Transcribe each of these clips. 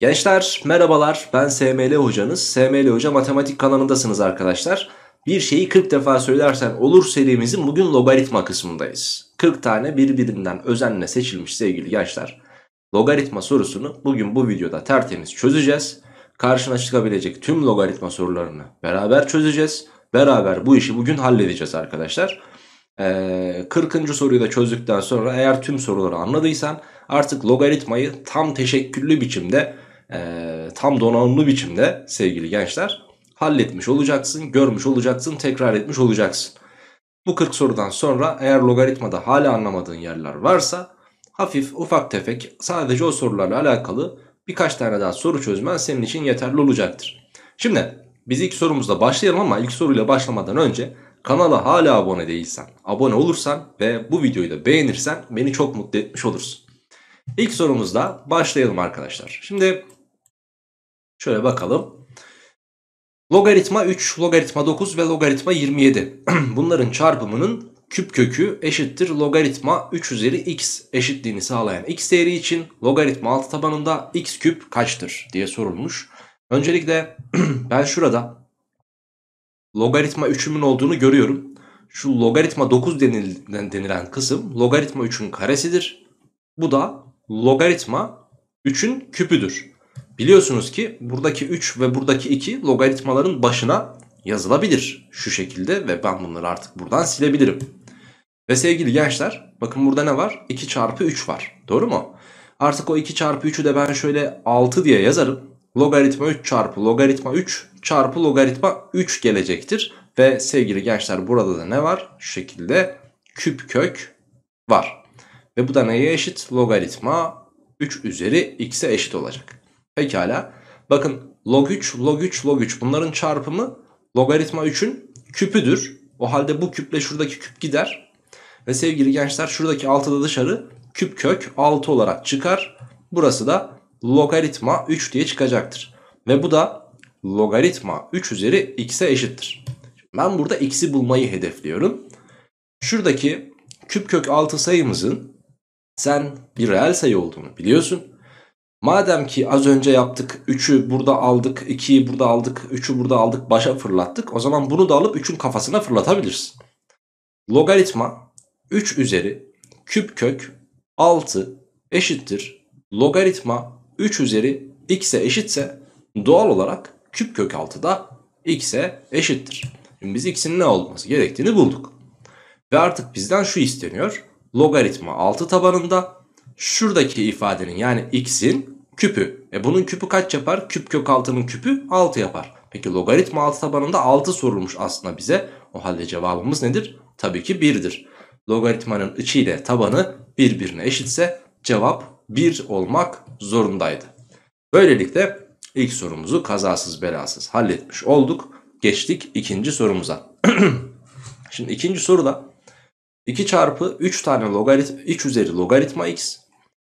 Gençler merhabalar ben SML hocanız. SML hoca matematik kanalındasınız arkadaşlar. Bir şeyi 40 defa söylersen olur serimizin bugün logaritma kısmındayız. 40 tane birbirinden özenle seçilmiş sevgili gençler. Logaritma sorusunu bugün bu videoda tertemiz çözeceğiz. Karşına çıkabilecek tüm logaritma sorularını beraber çözeceğiz. Beraber bu işi bugün halledeceğiz arkadaşlar. Ee, 40. soruyu da çözdükten sonra eğer tüm soruları anladıysan artık logaritmayı tam teşekküllü biçimde e, tam donanımlı biçimde sevgili gençler halletmiş olacaksın, görmüş olacaksın, tekrar etmiş olacaksın. Bu 40 sorudan sonra eğer logaritmada hala anlamadığın yerler varsa hafif ufak tefek sadece o sorularla alakalı birkaç tane daha soru çözmen senin için yeterli olacaktır. Şimdi biz ilk sorumuzla başlayalım ama ilk soruyla başlamadan önce kanala hala abone değilsen, abone olursan ve bu videoyu da beğenirsen beni çok mutlu etmiş olursun. İlk sorumuzla başlayalım arkadaşlar. Şimdi Şöyle bakalım. Logaritma 3, logaritma 9 ve logaritma 27. Bunların çarpımının küp kökü eşittir logaritma 3 üzeri x eşitliğini sağlayan x değeri için logaritma altı tabanında x küp kaçtır diye sorulmuş. Öncelikle ben şurada logaritma 3'ümün olduğunu görüyorum. Şu logaritma 9 denilen, denilen kısım logaritma 3'ün karesidir. Bu da logaritma 3'ün küpüdür. Biliyorsunuz ki buradaki 3 ve buradaki 2 logaritmaların başına yazılabilir şu şekilde ve ben bunları artık buradan silebilirim. Ve sevgili gençler bakın burada ne var? 2 çarpı 3 var doğru mu? Artık o 2 çarpı 3'ü de ben şöyle 6 diye yazarım. Logaritma 3 çarpı logaritma 3 çarpı logaritma 3 gelecektir. Ve sevgili gençler burada da ne var? Şu şekilde küp kök var. Ve bu da neye eşit? Logaritma 3 üzeri x'e eşit olacak. Pekala. Bakın log 3, log 3, log 3 bunların çarpımı logaritma 3'ün küpüdür. O halde bu küple şuradaki küp gider. Ve sevgili gençler şuradaki 6'da dışarı küp kök 6 olarak çıkar. Burası da logaritma 3 diye çıkacaktır. Ve bu da logaritma 3 üzeri x'e eşittir. Ben burada x'i bulmayı hedefliyorum. Şuradaki küp kök 6 sayımızın sen bir reel sayı olduğunu biliyorsun. Madem ki az önce yaptık 3'ü burada aldık 2'yi burada aldık 3'ü burada aldık başa fırlattık. O zaman bunu da alıp 3'ün kafasına fırlatabilirsin. Logaritma 3 üzeri küp kök 6 eşittir. Logaritma 3 üzeri x'e eşitse doğal olarak küp kök 6 da x'e eşittir. Şimdi biz x'in ne olması gerektiğini bulduk. Ve artık bizden şu isteniyor. Logaritma 6 tabanında şuradaki ifadenin yani x'in küpü. E bunun küpü kaç yapar? Küp kök 6'nın küpü 6 yapar. Peki logaritma 6 tabanında 6 sorulmuş aslında bize. O halde cevabımız nedir? Tabii ki 1'dir. Logaritmanın içi ile tabanı birbirine eşitse cevap 1 olmak zorundaydı. Böylelikle ilk sorumuzu kazasız belasız halletmiş olduk. Geçtik ikinci sorumuza. Şimdi ikinci soruda 2 çarpı 3 tane logarit 3 üzeri logaritma x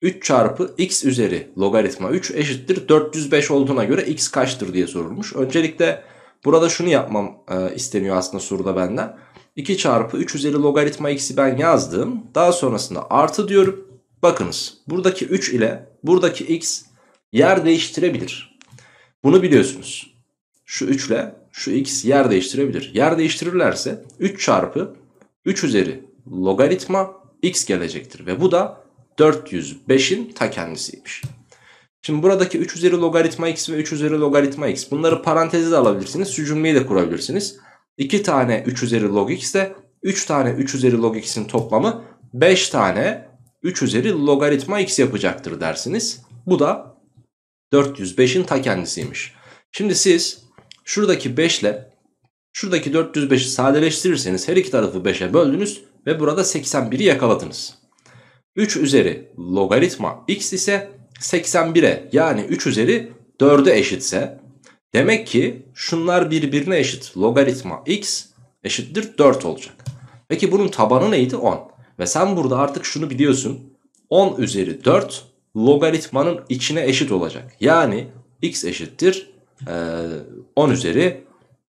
3 çarpı x üzeri logaritma 3 eşittir 405 olduğuna göre x kaçtır diye sorulmuş. Öncelikle burada şunu yapmam e, isteniyor aslında soruda benden. 2 çarpı 3 üzeri logaritma x'i ben yazdım. Daha sonrasında artı diyorum. Bakınız buradaki 3 ile buradaki x yer değiştirebilir. Bunu biliyorsunuz. Şu 3 ile şu x yer değiştirebilir. Yer değiştirirlerse 3 çarpı 3 üzeri logaritma x gelecektir. Ve bu da 405'in ta kendisiymiş. Şimdi buradaki 3 üzeri logaritma x ve 3 üzeri logaritma x. Bunları paranteze de alabilirsiniz. Şu cümleyi de kurabilirsiniz. 2 tane 3 üzeri log x de 3 tane 3 üzeri log x'in toplamı 5 tane 3 üzeri logaritma x yapacaktır dersiniz. Bu da 405'in ta kendisiymiş. Şimdi siz şuradaki 5 ile şuradaki 405'i sadeleştirirseniz her iki tarafı 5'e böldünüz ve burada 81'i yakaladınız. 3 üzeri logaritma x ise 81'e yani 3 üzeri 4'e eşitse demek ki şunlar birbirine eşit logaritma x eşittir 4 olacak. Peki bunun tabanı neydi 10 ve sen burada artık şunu biliyorsun 10 üzeri 4 logaritmanın içine eşit olacak. Yani x eşittir 10 üzeri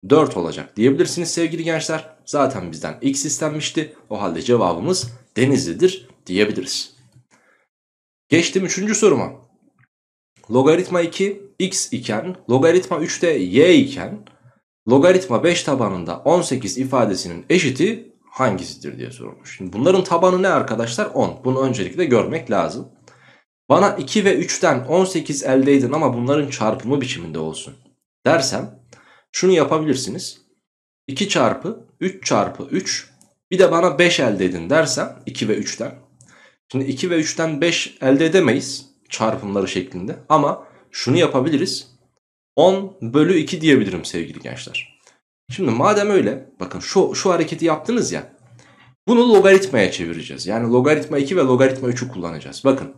4 olacak diyebilirsiniz sevgili gençler zaten bizden x istenmişti. O halde cevabımız Denizli'dir diyebiliriz. Geçtim 3. soruma. Logaritma 2 x iken, logaritma 3 de y iken, logaritma 5 tabanında 18 ifadesinin eşiti hangisidir diye sorulmuş. Şimdi bunların tabanı ne arkadaşlar? 10. Bunu öncelikle görmek lazım. Bana 2 ve 3'ten 18 elde edin ama bunların çarpımı biçiminde olsun dersem şunu yapabilirsiniz. 2 çarpı 3 çarpı 3 bir de bana 5 elde edin dersen, 2 ve 3'ten. Şimdi 2 ve 3'ten 5 elde edemeyiz çarpımları şeklinde ama şunu yapabiliriz. 10 bölü 2 diyebilirim sevgili gençler. Şimdi madem öyle bakın şu, şu hareketi yaptınız ya bunu logaritmaya çevireceğiz. Yani logaritma 2 ve logaritma 3'ü kullanacağız. Bakın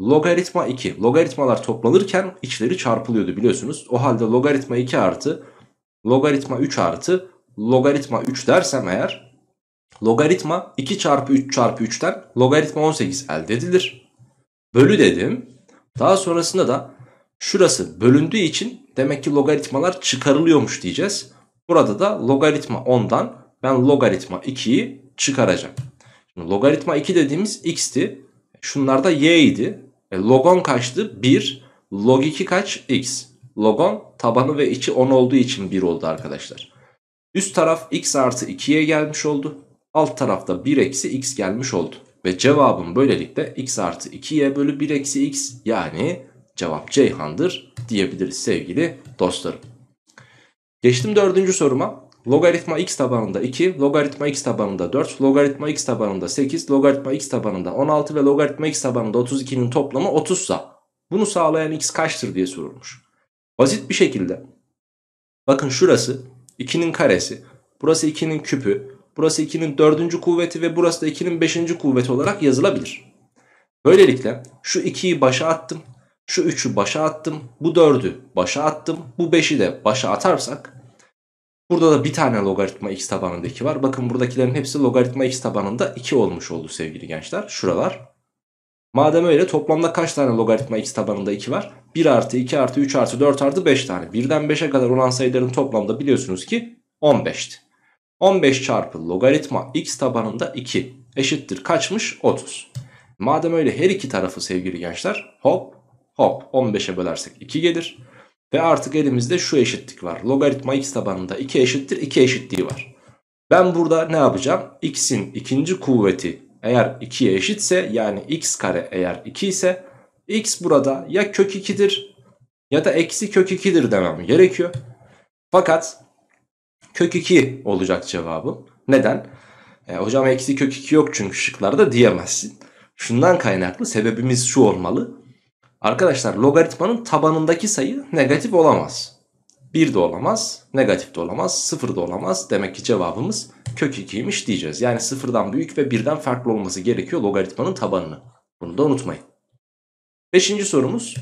logaritma 2 logaritmalar toplanırken içleri çarpılıyordu biliyorsunuz. O halde logaritma 2 artı logaritma 3 artı logaritma 3 dersem eğer logaritma 2 çarpı 3 çarpı 3'ten logaritma 18 elde edilir. Bölü dedim. Daha sonrasında da şurası bölündüğü için demek ki logaritmalar çıkarılıyormuş diyeceğiz. Burada da logaritma 10'dan ben logaritma 2'yi çıkaracağım. Şimdi logaritma 2 dediğimiz x'ti. Şunlar da y idi. E, logon kaçtı? 1. Log 2 kaç? x. Logon tabanı ve içi 10 olduğu için 1 oldu arkadaşlar. Üst taraf x artı 2'ye gelmiş oldu. Alt tarafta 1 eksi x gelmiş oldu. Ve cevabım böylelikle x artı 2y bölü 1 eksi x yani cevap Ceyhan'dır diyebiliriz sevgili dostlarım. Geçtim dördüncü soruma. Logaritma x tabanında 2, logaritma x tabanında 4, logaritma x tabanında 8, logaritma x tabanında 16 ve logaritma x tabanında 32'nin toplamı 30 sa bunu sağlayan x kaçtır diye sorulmuş. Basit bir şekilde bakın şurası 2'nin karesi. Burası 2'nin küpü. Burası 2'nin dördüncü kuvveti ve burası da 2'nin beşinci kuvveti olarak yazılabilir. Böylelikle şu 2'yi başa attım. Şu 3'ü başa attım. Bu 4'ü başa attım. Bu 5'i de başa atarsak Burada da bir tane logaritma x tabanındaki var. Bakın buradakilerin hepsi logaritma x tabanında 2 olmuş oldu sevgili gençler. Şuralar. Madem öyle toplamda kaç tane logaritma x tabanında 2 var? 1 artı 2 artı 3 artı 4 artı 5 tane. 1'den 5'e kadar olan sayıların toplamda biliyorsunuz ki 15'ti. 15 çarpı logaritma x tabanında 2 eşittir kaçmış 30. Madem öyle her iki tarafı sevgili gençler hop hop 15'e bölersek 2 gelir. Ve artık elimizde şu eşitlik var. Logaritma x tabanında 2 eşittir 2 eşitliği var. Ben burada ne yapacağım? x'in ikinci kuvveti eğer 2'ye eşitse yani x kare eğer 2 ise x burada ya kök 2'dir ya da eksi kök 2'dir demem gerekiyor. Fakat kök 2 olacak cevabım. Neden? E, hocam eksi kök 2 yok çünkü şıklarda diyemezsin. Şundan kaynaklı sebebimiz şu olmalı. Arkadaşlar logaritmanın tabanındaki sayı negatif olamaz. 1 de olamaz, negatif de olamaz, 0 da olamaz. Demek ki cevabımız kök 2'ymiş diyeceğiz. Yani 0'dan büyük ve 1'den farklı olması gerekiyor logaritmanın tabanını. Bunu da unutmayın. Beşinci sorumuz.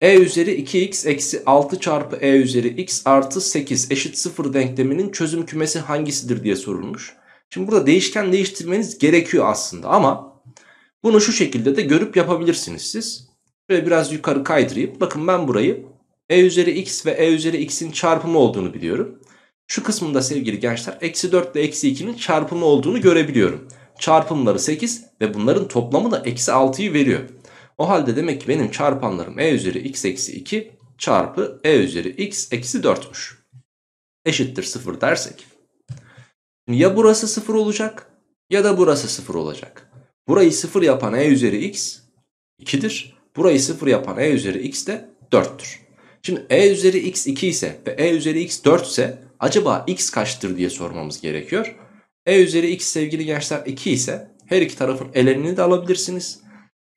E üzeri 2x eksi 6 çarpı e üzeri x artı 8 eşit 0 denkleminin çözüm kümesi hangisidir diye sorulmuş. Şimdi burada değişken değiştirmeniz gerekiyor aslında ama bunu şu şekilde de görüp yapabilirsiniz siz. Şöyle biraz yukarı kaydırayım. Bakın ben burayı e üzeri x ve e üzeri x'in çarpımı olduğunu biliyorum. Şu kısmında sevgili gençler eksi 4 ile eksi 2'nin çarpımı olduğunu görebiliyorum. Çarpımları 8 ve bunların toplamı da eksi 6'yı veriyor. O halde demek ki benim çarpanlarım e üzeri x eksi 2 çarpı e üzeri x eksi 4'müş. Eşittir 0 dersek. Ya burası 0 olacak ya da burası 0 olacak. Burayı 0 yapan e üzeri x 2'dir. Burayı 0 yapan e üzeri x de 4'tür. Şimdi e üzeri x 2 ise ve e üzeri x 4 ise acaba x kaçtır diye sormamız gerekiyor. E üzeri x sevgili gençler 2 ise her iki tarafın elenini de alabilirsiniz.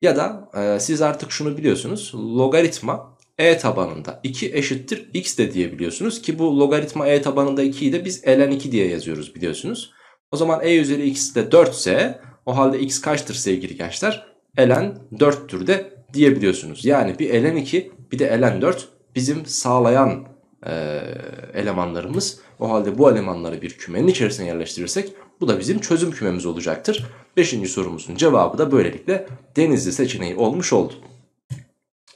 Ya da e, siz artık şunu biliyorsunuz logaritma e tabanında 2 eşittir x de diyebiliyorsunuz ki bu logaritma e tabanında 2'yi de biz ln 2 diye yazıyoruz biliyorsunuz. O zaman e üzeri x de 4 ise o halde x kaçtır sevgili gençler? ln 4'tür de diyebiliyorsunuz. Yani bir ln 2 bir de ln 4 bizim sağlayan e, elemanlarımız. O halde bu elemanları bir kümenin içerisine yerleştirirsek bu da bizim çözüm kümemiz olacaktır. Beşinci sorumuzun cevabı da böylelikle denizli seçeneği olmuş oldu.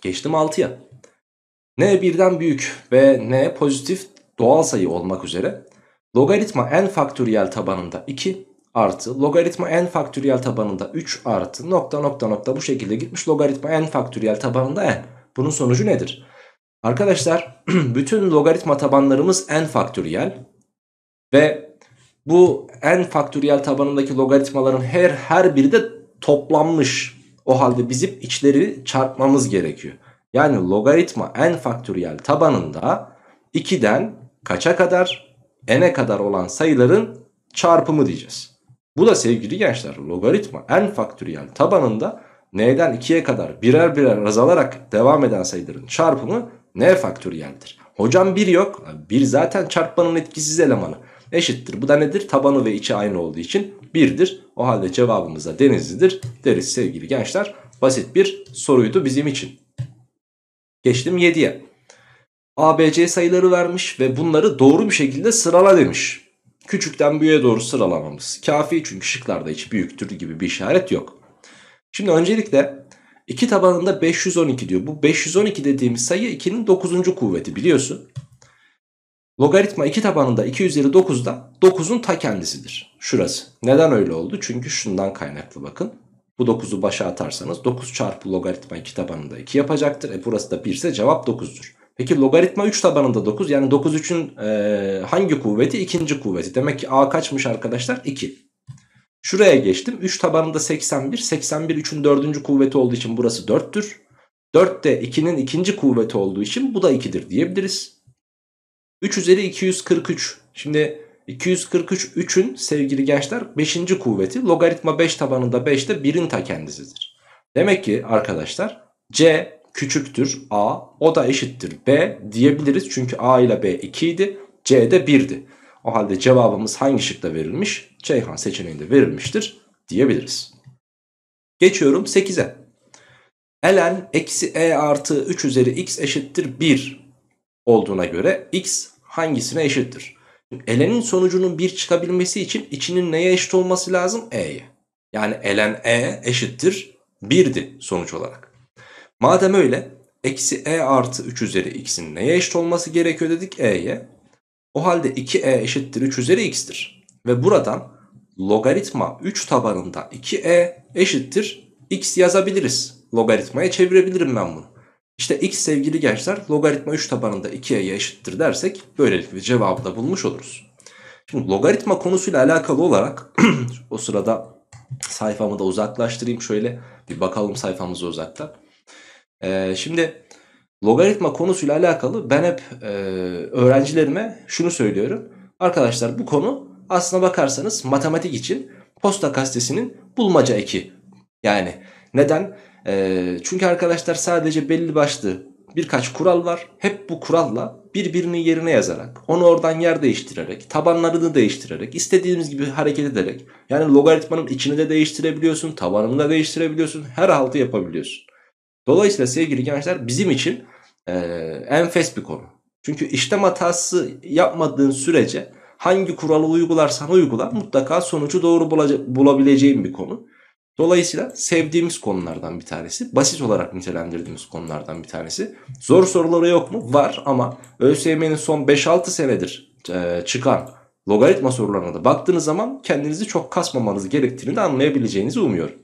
Geçtim 6'ya. n birden büyük ve n pozitif doğal sayı olmak üzere logaritma n faktöriyel tabanında 2 artı logaritma n faktöriyel tabanında 3 artı nokta nokta nokta bu şekilde gitmiş logaritma n faktöriyel tabanında n. Bunun sonucu nedir? Arkadaşlar bütün logaritma tabanlarımız n faktöriyel ve bu n faktöriyel tabanındaki logaritmaların her her biri de toplanmış. O halde bizim içleri çarpmamız gerekiyor. Yani logaritma n faktöriyel tabanında 2'den kaça kadar n'e kadar olan sayıların çarpımı diyeceğiz. Bu da sevgili gençler logaritma n faktöriyel tabanında n'den 2'ye kadar birer birer azalarak devam eden sayıların çarpımı n faktöriyeldir. Hocam 1 yok. 1 zaten çarpmanın etkisiz elemanı eşittir. Bu da nedir? Tabanı ve içi aynı olduğu için 1'dir. O halde cevabımız da denizlidir deriz sevgili gençler. Basit bir soruydu bizim için. Geçtim 7'ye. ABC sayıları vermiş ve bunları doğru bir şekilde sırala demiş. Küçükten büyüğe doğru sıralamamız kafi çünkü şıklarda hiç büyüktür gibi bir işaret yok. Şimdi öncelikle 2 tabanında 512 diyor. Bu 512 dediğimiz sayı 2'nin 9. kuvveti biliyorsun. Logaritma 2 tabanında 2 üzeri 9'da 9'un ta kendisidir. Şurası. Neden öyle oldu? Çünkü şundan kaynaklı bakın. Bu 9'u başa atarsanız 9 çarpı logaritma 2 tabanında 2 yapacaktır. E burası da 1 ise cevap 9'dur. Peki logaritma 3 tabanında 9 yani 9 3'ün e, hangi kuvveti? ikinci kuvveti. Demek ki a kaçmış arkadaşlar? 2. Şuraya geçtim. 3 tabanında 81. 81 3'ün 4. kuvveti olduğu için burası 4'tür. 4 de 2'nin ikinci kuvveti olduğu için bu da 2'dir diyebiliriz. 3 üzeri 243. Şimdi 243 3'ün sevgili gençler 5. kuvveti. Logaritma 5 tabanında 5 de 1'in ta kendisidir. Demek ki arkadaşlar C küçüktür A o da eşittir B diyebiliriz. Çünkü A ile B 2 idi C de 1'di. O halde cevabımız hangi şıkta verilmiş? Ceyhan seçeneğinde verilmiştir diyebiliriz. Geçiyorum 8'e. Elen eksi e artı 3 üzeri x eşittir 1 olduğuna göre x hangisine eşittir? Elenin sonucunun 1 çıkabilmesi için içinin neye eşit olması lazım? E'ye. Yani elen E eşittir 1'di sonuç olarak. Madem öyle eksi E artı 3 üzeri x'in neye eşit olması gerekiyor dedik E'ye. O halde 2E eşittir 3 üzeri x'tir. Ve buradan logaritma 3 tabanında 2E eşittir x yazabiliriz. Logaritmaya çevirebilirim ben bunu. İşte x sevgili gençler logaritma 3 tabanında 2'ye eşittir dersek böylelikle cevabı da bulmuş oluruz. Şimdi logaritma konusuyla alakalı olarak o sırada sayfamı da uzaklaştırayım şöyle bir bakalım sayfamızı uzakta. Ee, şimdi logaritma konusuyla alakalı ben hep e, öğrencilerime şunu söylüyorum. Arkadaşlar bu konu aslına bakarsanız matematik için posta kastesinin bulmaca eki. Yani neden? E, çünkü arkadaşlar sadece belli başlı birkaç kural var. Hep bu kuralla birbirini yerine yazarak, onu oradan yer değiştirerek, tabanlarını değiştirerek, istediğimiz gibi hareket ederek. Yani logaritmanın içini de değiştirebiliyorsun, tabanını da değiştirebiliyorsun, her haltı yapabiliyorsun. Dolayısıyla sevgili gençler bizim için e, enfes bir konu. Çünkü işlem hatası yapmadığın sürece hangi kuralı uygularsan uygula mutlaka sonucu doğru bulabileceğin bir konu. Dolayısıyla sevdiğimiz konulardan bir tanesi. Basit olarak nitelendirdiğimiz konulardan bir tanesi. Zor soruları yok mu? Var ama ÖSYM'nin son 5-6 senedir e, çıkan logaritma sorularına da baktığınız zaman kendinizi çok kasmamanız gerektiğini de anlayabileceğinizi umuyorum.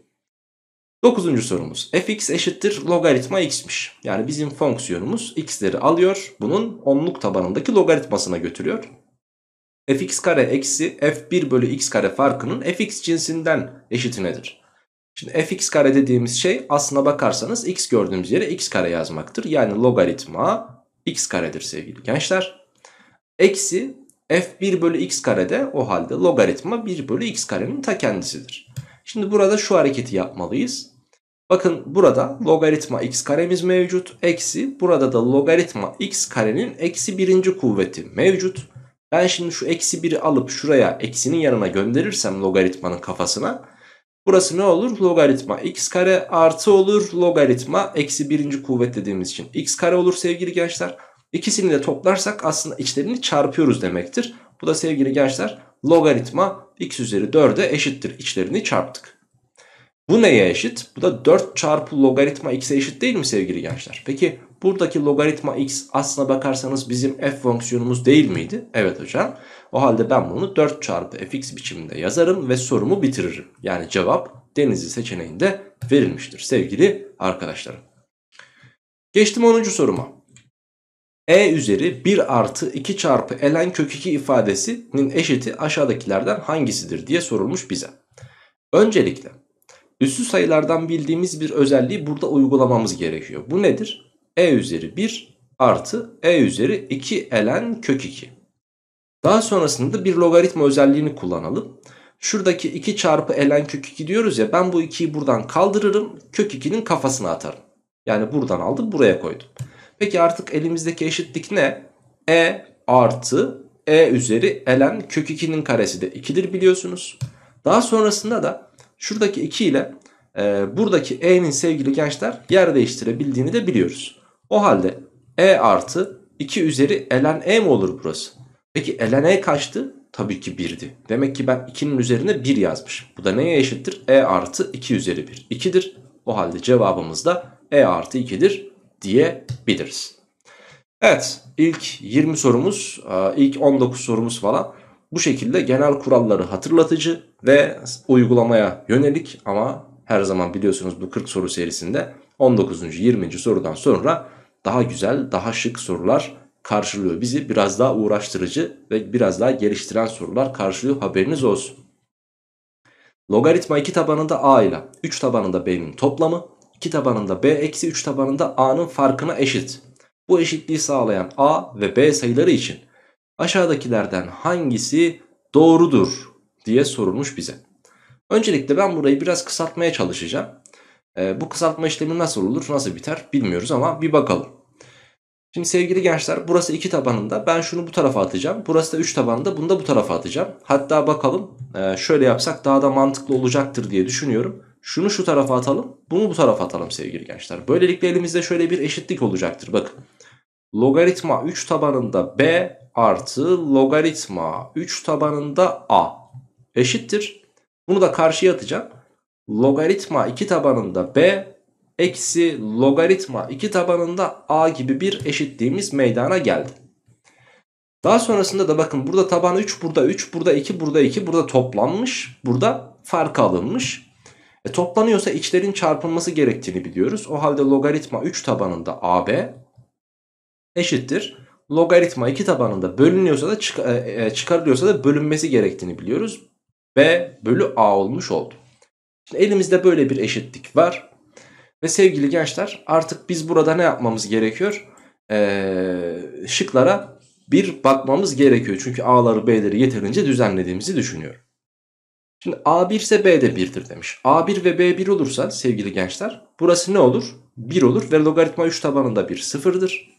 Dokuzuncu sorumuz. fx eşittir logaritma x'miş. Yani bizim fonksiyonumuz x'leri alıyor. Bunun onluk tabanındaki logaritmasına götürüyor. fx kare eksi f1 bölü x kare farkının fx cinsinden eşiti nedir? Şimdi fx kare dediğimiz şey aslına bakarsanız x gördüğümüz yere x kare yazmaktır. Yani logaritma x karedir sevgili gençler. Eksi f1 bölü x karede o halde logaritma 1 bölü x karenin ta kendisidir. Şimdi burada şu hareketi yapmalıyız. Bakın burada logaritma x karemiz mevcut. Eksi burada da logaritma x karenin eksi birinci kuvveti mevcut. Ben şimdi şu eksi 1'i alıp şuraya eksinin yanına gönderirsem logaritmanın kafasına Burası ne olur? Logaritma x kare artı olur logaritma eksi birinci kuvvet dediğimiz için. x kare olur sevgili gençler. İkisini de toplarsak aslında içlerini çarpıyoruz demektir. Bu da sevgili gençler logaritma x üzeri 4'e eşittir. İçlerini çarptık. Bu neye eşit? Bu da 4 çarpı logaritma x'e eşit değil mi sevgili gençler? Peki Buradaki logaritma x aslına bakarsanız bizim f fonksiyonumuz değil miydi? Evet hocam. O halde ben bunu 4 çarpı fx biçiminde yazarım ve sorumu bitiririm. Yani cevap denizli seçeneğinde verilmiştir sevgili arkadaşlarım. Geçtim 10. soruma. E üzeri 1 artı 2 çarpı elen kök 2 ifadesinin eşiti aşağıdakilerden hangisidir diye sorulmuş bize. Öncelikle üssü sayılardan bildiğimiz bir özelliği burada uygulamamız gerekiyor. Bu nedir? e üzeri 1 artı e üzeri 2 elen kök 2. Daha sonrasında bir logaritma özelliğini kullanalım. Şuradaki 2 çarpı elen kök 2 diyoruz ya ben bu 2'yi buradan kaldırırım kök 2'nin kafasına atarım. Yani buradan aldım buraya koydum. Peki artık elimizdeki eşitlik ne? E artı e üzeri elen kök 2'nin karesi de 2'dir biliyorsunuz. Daha sonrasında da şuradaki 2 ile e, buradaki e'nin sevgili gençler yer değiştirebildiğini de biliyoruz. O halde e artı 2 üzeri ln e mi olur burası? Peki ln e kaçtı? Tabii ki 1'di. Demek ki ben 2'nin üzerine 1 yazmışım. Bu da neye eşittir? E artı 2 üzeri 1. 2'dir. O halde cevabımız da E artı 2'dir diyebiliriz. Evet ilk 20 sorumuz, e, ilk 19 sorumuz falan bu şekilde genel kuralları hatırlatıcı ve uygulamaya yönelik ama her zaman biliyorsunuz bu 40 soru serisinde 19. 20. sorudan sonra daha güzel, daha şık sorular karşılıyor. Bizi biraz daha uğraştırıcı ve biraz daha geliştiren sorular karşılıyor. Haberiniz olsun. Logaritma 2 tabanında a ile 3 tabanında b'nin toplamı, 2 tabanında b eksi 3 tabanında a'nın farkına eşit. Bu eşitliği sağlayan a ve b sayıları için aşağıdakilerden hangisi doğrudur diye sorulmuş bize. Öncelikle ben burayı biraz kısaltmaya çalışacağım. E, bu kısaltma işlemi nasıl olur, nasıl biter bilmiyoruz ama bir bakalım. Şimdi sevgili gençler burası 2 tabanında ben şunu bu tarafa atacağım. Burası da 3 tabanında bunu da bu tarafa atacağım. Hatta bakalım e, şöyle yapsak daha da mantıklı olacaktır diye düşünüyorum. Şunu şu tarafa atalım bunu bu tarafa atalım sevgili gençler. Böylelikle elimizde şöyle bir eşitlik olacaktır bakın. Logaritma 3 tabanında b artı logaritma 3 tabanında a eşittir. Bunu da karşıya atacağım logaritma 2 tabanında b eksi logaritma 2 tabanında a gibi bir eşitliğimiz meydana geldi. Daha sonrasında da bakın burada taban 3, burada 3, burada 2, burada 2, burada toplanmış. Burada fark alınmış. E, toplanıyorsa içlerin çarpılması gerektiğini biliyoruz. O halde logaritma 3 tabanında AB eşittir. Logaritma 2 tabanında bölünüyorsa da çık e, e, çıkarılıyorsa da bölünmesi gerektiğini biliyoruz. B bölü A olmuş oldu. Şimdi elimizde böyle bir eşitlik var. Ve sevgili gençler artık biz burada ne yapmamız gerekiyor? Ee, şıklara bir bakmamız gerekiyor. Çünkü A'ları B'leri yeterince düzenlediğimizi düşünüyorum. Şimdi A1 ise B de 1'dir demiş. A1 ve B1 olursa sevgili gençler burası ne olur? 1 olur ve logaritma 3 tabanında bir sıfırdır.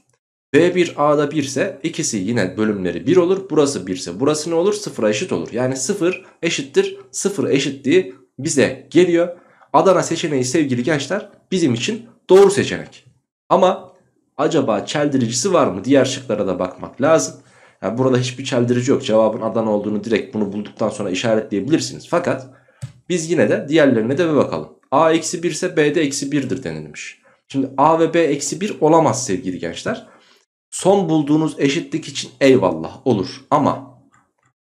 B1 A'da 1 ise ikisi yine bölümleri 1 olur. Burası 1 ise burası ne olur? 0'a eşit olur. Yani 0 eşittir 0 eşitliği bize geliyor. Adana seçeneği sevgili gençler bizim için doğru seçenek. Ama acaba çeldiricisi var mı? Diğer şıklara da bakmak lazım. Yani burada hiçbir çeldirici yok. Cevabın Adana olduğunu direkt bunu bulduktan sonra işaretleyebilirsiniz. Fakat biz yine de diğerlerine de bir bakalım. A eksi 1 ise B'de eksi 1'dir denilmiş. Şimdi A ve B eksi 1 olamaz sevgili gençler. Son bulduğunuz eşitlik için eyvallah olur. Ama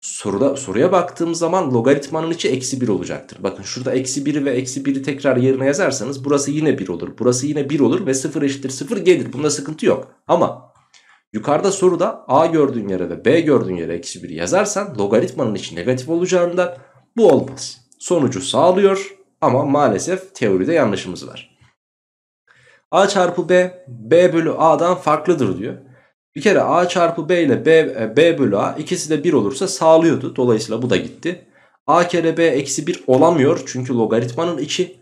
Soruda, soruya baktığım zaman logaritmanın içi eksi 1 olacaktır. Bakın şurada eksi 1'i ve eksi 1'i tekrar yerine yazarsanız burası yine 1 olur. Burası yine 1 olur ve 0 eşittir 0 gelir. Bunda sıkıntı yok. Ama yukarıda soruda A gördüğün yere ve B gördüğün yere eksi 1 yazarsan logaritmanın içi negatif olacağından bu olmaz. Sonucu sağlıyor ama maalesef teoride yanlışımız var. A çarpı B, B bölü A'dan farklıdır diyor. Bir kere a çarpı b ile b, e, b bölü a ikisi de 1 olursa sağlıyordu. Dolayısıyla bu da gitti. a kere b eksi 1 olamıyor çünkü logaritmanın içi.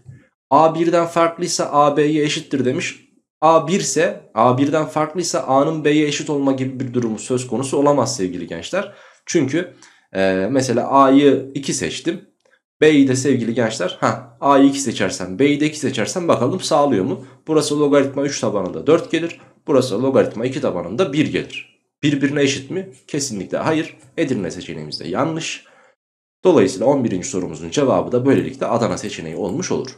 a 1'den farklıysa a b'ye eşittir demiş. a 1 ise a 1'den farklıysa a'nın b'ye eşit olma gibi bir durumu söz konusu olamaz sevgili gençler. Çünkü e, mesela a'yı 2 seçtim. B'yi de sevgili gençler ha A'yı 2 seçersem B'yi de 2 seçersem bakalım sağlıyor mu? Burası logaritma 3 tabanında 4 gelir. Burası logaritma 2 tabanında 1 gelir. Birbirine eşit mi? Kesinlikle hayır. Edirne seçeneğimiz de yanlış. Dolayısıyla 11. sorumuzun cevabı da böylelikle Adana seçeneği olmuş olur.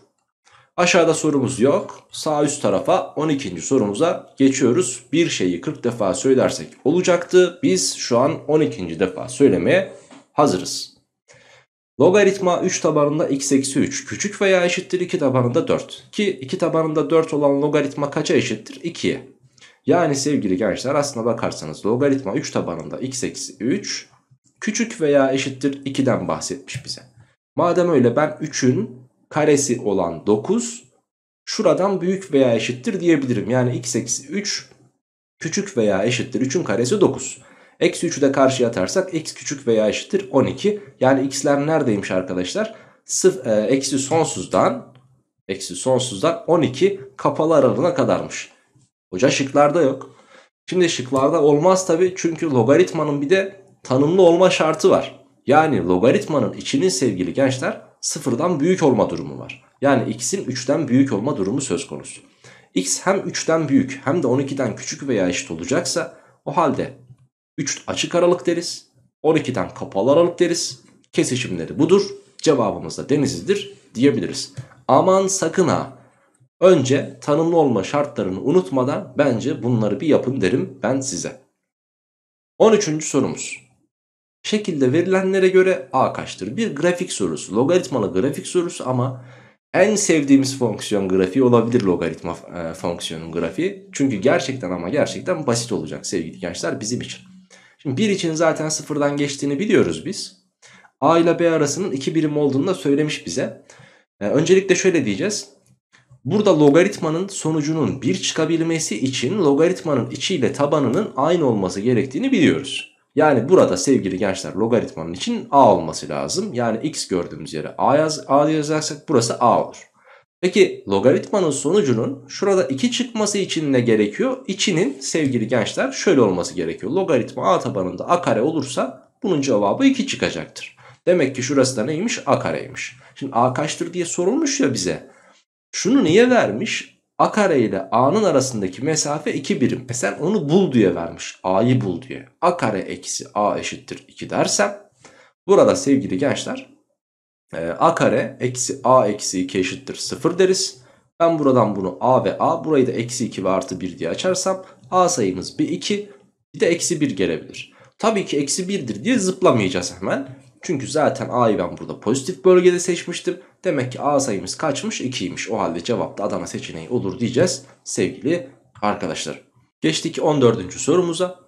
Aşağıda sorumuz yok. Sağ üst tarafa 12. sorumuza geçiyoruz. Bir şeyi 40 defa söylersek olacaktı. Biz şu an 12. defa söylemeye hazırız. Logaritma 3 tabanında x eksi 3 küçük veya eşittir 2 tabanında 4. Ki 2 tabanında 4 olan logaritma kaça eşittir? 2'ye. Yani sevgili gençler aslına bakarsanız logaritma 3 tabanında x eksi 3 küçük veya eşittir 2'den bahsetmiş bize. Madem öyle ben 3'ün karesi olan 9 şuradan büyük veya eşittir diyebilirim. Yani x eksi 3 küçük veya eşittir 3'ün karesi 9. Eksi 3'ü de karşıya atarsak x küçük veya eşittir 12. Yani x'ler neredeymiş arkadaşlar? Sıf, e, eksi sonsuzdan eksi sonsuzdan 12 kapalı aralığına kadarmış. Hoca şıklarda yok. Şimdi şıklarda olmaz tabi çünkü logaritmanın bir de tanımlı olma şartı var. Yani logaritmanın içinin sevgili gençler sıfırdan büyük olma durumu var. Yani x'in 3'ten büyük olma durumu söz konusu. x hem 3'ten büyük hem de 12'den küçük veya eşit olacaksa o halde 3 açık aralık deriz. 12'den kapalı aralık deriz. Kesişimleri budur. Cevabımız da denizidir diyebiliriz. Aman sakın ha. Önce tanımlı olma şartlarını unutmadan bence bunları bir yapın derim ben size. 13. sorumuz. Şekilde verilenlere göre a kaçtır? Bir grafik sorusu, logaritmalı grafik sorusu ama en sevdiğimiz fonksiyon grafiği olabilir logaritma e, fonksiyonun grafiği. Çünkü gerçekten ama gerçekten basit olacak sevgili gençler bizim için. Şimdi 1 için zaten sıfırdan geçtiğini biliyoruz biz. A ile B arasının 2 birim olduğunu da söylemiş bize. E, öncelikle şöyle diyeceğiz. Burada logaritmanın sonucunun 1 çıkabilmesi için logaritmanın içiyle tabanının aynı olması gerektiğini biliyoruz. Yani burada sevgili gençler logaritmanın için a olması lazım. Yani x gördüğümüz yere a, yaz, a yazacaksak burası a olur. Peki logaritmanın sonucunun şurada 2 çıkması için ne gerekiyor? İçinin sevgili gençler şöyle olması gerekiyor. Logaritma a tabanında a kare olursa bunun cevabı 2 çıkacaktır. Demek ki şurası da neymiş? A kareymiş. Şimdi a kaçtır diye sorulmuş ya bize. Şunu niye vermiş? A kare ile a'nın arasındaki mesafe 2 birim. E sen onu bul diye vermiş. A'yı bul diye. A kare eksi a eşittir 2 dersem. Burada sevgili gençler e, a kare eksi a eksi 2 eşittir 0 deriz. Ben buradan bunu a ve a burayı da eksi 2 ve artı 1 diye açarsam a sayımız bir 2 bir de eksi 1 gelebilir. Tabii ki eksi 1'dir diye zıplamayacağız hemen. Çünkü zaten a'yı ben burada pozitif bölgede seçmiştim. Demek ki a sayımız kaçmış 2'ymiş. O halde cevapta da Adana seçeneği olur diyeceğiz sevgili arkadaşlar. Geçtik 14. sorumuza.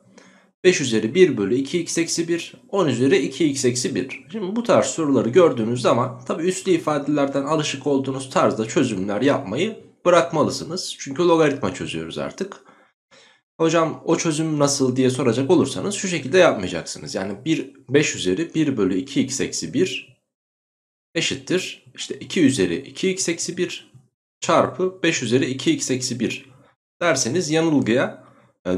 5 üzeri 1 bölü 2x eksi 1 10 üzeri 2x eksi 1. Şimdi bu tarz soruları gördüğünüz zaman tabi üslü ifadelerden alışık olduğunuz tarzda çözümler yapmayı bırakmalısınız. Çünkü logaritma çözüyoruz artık. Hocam o çözüm nasıl diye soracak olursanız şu şekilde yapmayacaksınız. Yani 1, 5 üzeri 1 bölü 2x eksi 1 eşittir. İşte 2 üzeri 2x eksi 1 çarpı 5 üzeri 2x eksi 1 derseniz yanılgıya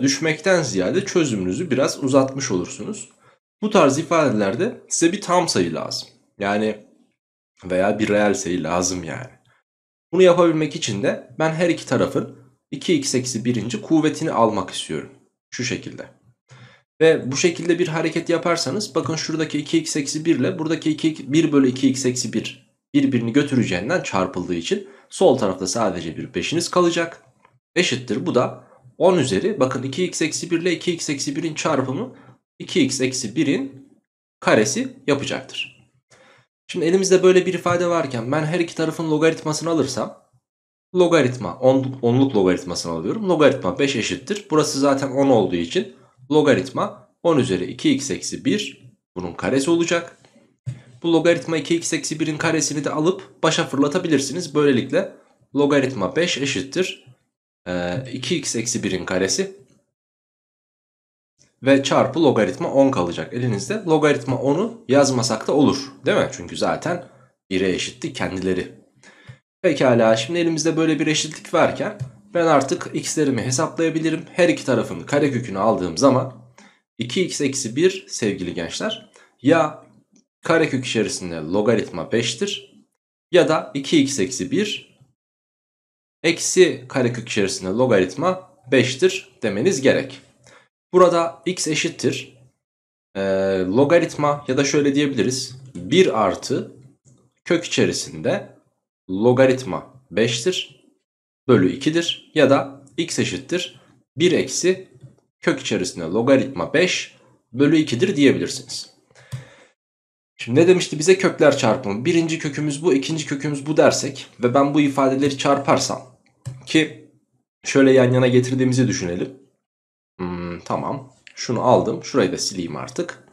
düşmekten ziyade çözümünüzü biraz uzatmış olursunuz. Bu tarz ifadelerde size bir tam sayı lazım. Yani veya bir reel sayı lazım yani. Bunu yapabilmek için de ben her iki tarafın 2x eksi 1. kuvvetini almak istiyorum. Şu şekilde. Ve bu şekilde bir hareket yaparsanız bakın şuradaki 2x eksi 1 ile buradaki 2, 1 bölü 2x eksi 1 birbirini götüreceğinden çarpıldığı için sol tarafta sadece bir 5'iniz kalacak. Eşittir bu da 10 üzeri bakın 2x eksi 1 ile 2x eksi 1'in çarpımı 2x eksi 1'in karesi yapacaktır. Şimdi elimizde böyle bir ifade varken ben her iki tarafın logaritmasını alırsam logaritma 10, onluk logaritmasını alıyorum. Logaritma 5 eşittir. Burası zaten 10 olduğu için logaritma 10 üzeri 2x eksi 1 bunun karesi olacak. Bu logaritma 2x eksi 1'in karesini de alıp başa fırlatabilirsiniz. Böylelikle logaritma 5 eşittir 2x ee, eksi 1'in karesi ve çarpı logaritma 10 kalacak elinizde. Logaritma 10'u yazmasak da olur değil mi? Çünkü zaten 1'e eşitti kendileri. Pekala şimdi elimizde böyle bir eşitlik varken ben artık x'lerimi hesaplayabilirim. Her iki tarafın karekökünü aldığım zaman 2x eksi 1 sevgili gençler ya karekök içerisinde logaritma 5'tir ya da 2x eksi 1 eksi karekök içerisinde logaritma 5'tir demeniz gerek. Burada x eşittir e, logaritma ya da şöyle diyebiliriz 1 artı kök içerisinde logaritma 5'tir bölü 2'dir ya da x eşittir 1 eksi kök içerisinde logaritma 5 bölü 2'dir diyebilirsiniz. Şimdi ne demişti bize kökler çarpımı. Birinci kökümüz bu, ikinci kökümüz bu dersek ve ben bu ifadeleri çarparsam ki şöyle yan yana getirdiğimizi düşünelim. Hmm, tamam. Şunu aldım. Şurayı da sileyim artık.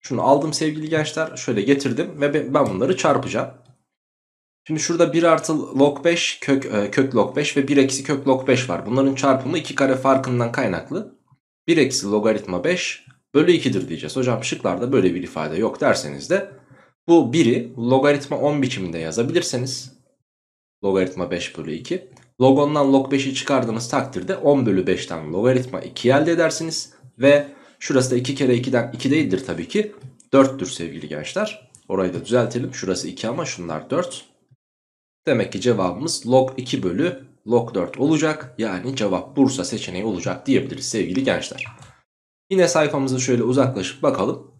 Şunu aldım sevgili gençler. Şöyle getirdim ve ben bunları çarpacağım. Şimdi şurada 1 artı log 5 kök, e, kök log 5 ve 1 eksi kök log 5 var. Bunların çarpımı 2 kare farkından kaynaklı. 1 eksi logaritma 5 bölü 2'dir diyeceğiz. Hocam şıklarda böyle bir ifade yok derseniz de bu 1'i logaritma 10 biçiminde yazabilirseniz. Logaritma 5 bölü 2. Logondan log 5'i çıkardığınız takdirde 10 bölü 5'ten logaritma 2 elde edersiniz. Ve şurası da 2 kere 2'den 2 değildir tabii ki. 4'tür sevgili gençler. Orayı da düzeltelim. Şurası 2 ama şunlar 4. Demek ki cevabımız log 2 bölü log 4 olacak. Yani cevap Bursa seçeneği olacak diyebiliriz sevgili gençler. Yine sayfamızı şöyle uzaklaşıp bakalım.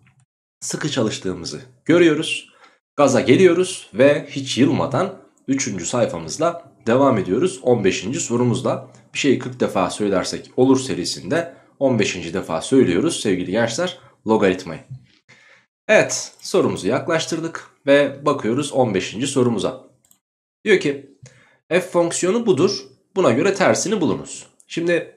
Sıkı çalıştığımızı görüyoruz. Gaza geliyoruz ve hiç yılmadan 3. sayfamızla Devam ediyoruz 15. sorumuzla. Bir şeyi 40 defa söylersek olur serisinde 15. defa söylüyoruz sevgili gençler logaritmayı. Evet sorumuzu yaklaştırdık ve bakıyoruz 15. sorumuza. Diyor ki f fonksiyonu budur buna göre tersini bulunuz. Şimdi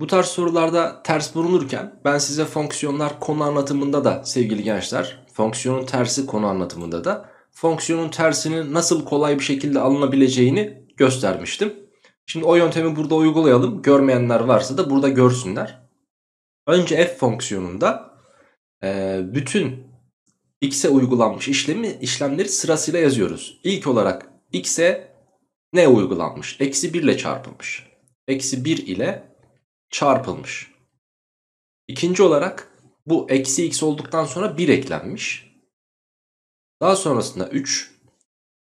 bu tarz sorularda ters bulunurken ben size fonksiyonlar konu anlatımında da sevgili gençler fonksiyonun tersi konu anlatımında da fonksiyonun tersinin nasıl kolay bir şekilde alınabileceğini göstermiştim. Şimdi o yöntemi burada uygulayalım. Görmeyenler varsa da burada görsünler. Önce f fonksiyonunda e, bütün x'e uygulanmış işlemi işlemleri sırasıyla yazıyoruz. İlk olarak x'e ne uygulanmış? Eksi 1 ile çarpılmış. Eksi 1 ile çarpılmış. İkinci olarak bu eksi x olduktan sonra 1 eklenmiş. Daha sonrasında 3